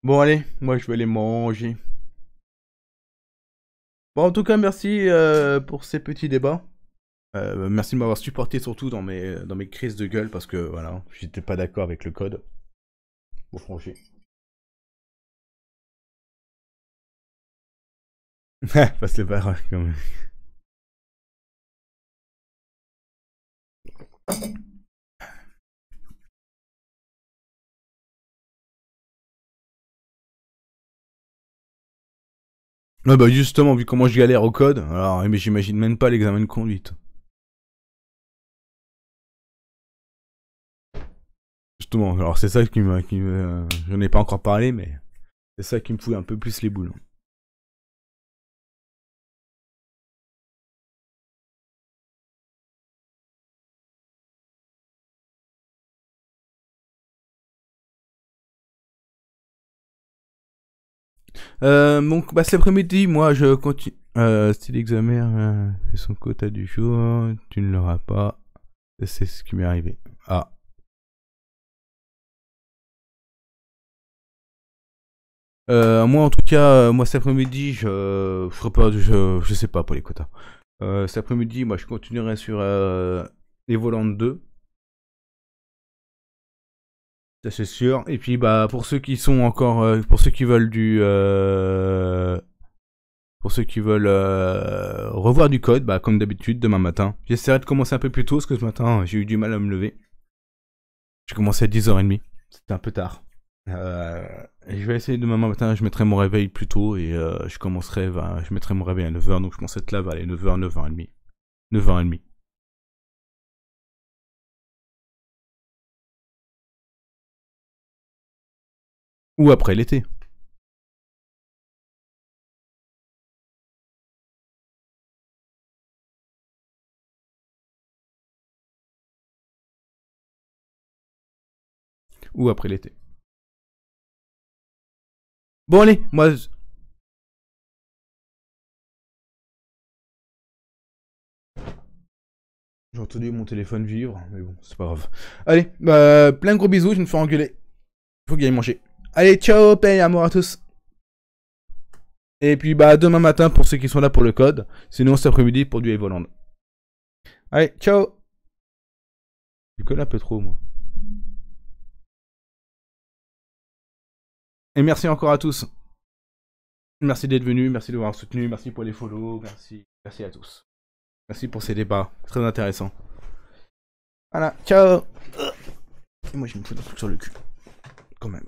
Bon, allez, moi je vais les manger. Bon, en tout cas, merci euh, pour ces petits débats. Euh, merci de m'avoir supporté surtout dans mes, dans mes crises de gueule parce que voilà, j'étais pas d'accord avec le code. Bon, franchi. Passe les barres quand même. Ouais bah justement, vu comment je galère au code, alors mais j'imagine même pas l'examen de conduite. Justement, alors c'est ça qui me... Qui euh, je n'ai pas encore parlé, mais c'est ça qui me fout un peu plus les boules. Euh, bah, cet après-midi, moi, je continue. Euh, style examen, euh, fait son quota du jour, tu ne l'auras pas. C'est ce qui m'est arrivé. Ah. Euh, moi, en tout cas, euh, moi cet après-midi, je, ferai pas, je, je sais pas pour les quotas. cet après-midi, moi, je continuerai sur les volantes 2. Ça c'est sûr. Et puis bah pour ceux qui sont encore, euh, pour ceux qui veulent du, euh, pour ceux qui veulent euh, revoir du code, bah comme d'habitude demain matin. J'essaierai de commencer un peu plus tôt parce que ce matin j'ai eu du mal à me lever. J'ai commencé à 10h30. C'était un peu tard. Euh, je vais essayer demain matin, je mettrai mon réveil plus tôt et je commencerai, bah, je mettrai mon réveil à 9h, donc je pensais être là vers les 9h, 9h30. 9h30. Ou après l'été. Ou après l'été. Bon allez, moi... J'ai entendu mon téléphone vivre, mais bon, c'est pas grave. Allez, bah, plein de gros bisous, je me fais engueuler. Faut que j'aille manger. Allez, ciao, paix, amour à tous. Et puis bah demain matin pour ceux qui sont là pour le code. Sinon cet après-midi pour du Evoland. Allez, ciao Je colle un peu trop moi. Et merci encore à tous. Merci d'être venus, merci de m'avoir soutenu, merci pour les follow, merci, merci à tous. Merci pour ces débats, très intéressant. Voilà, ciao Et moi je me fous d'un truc sur le cul. Quand même.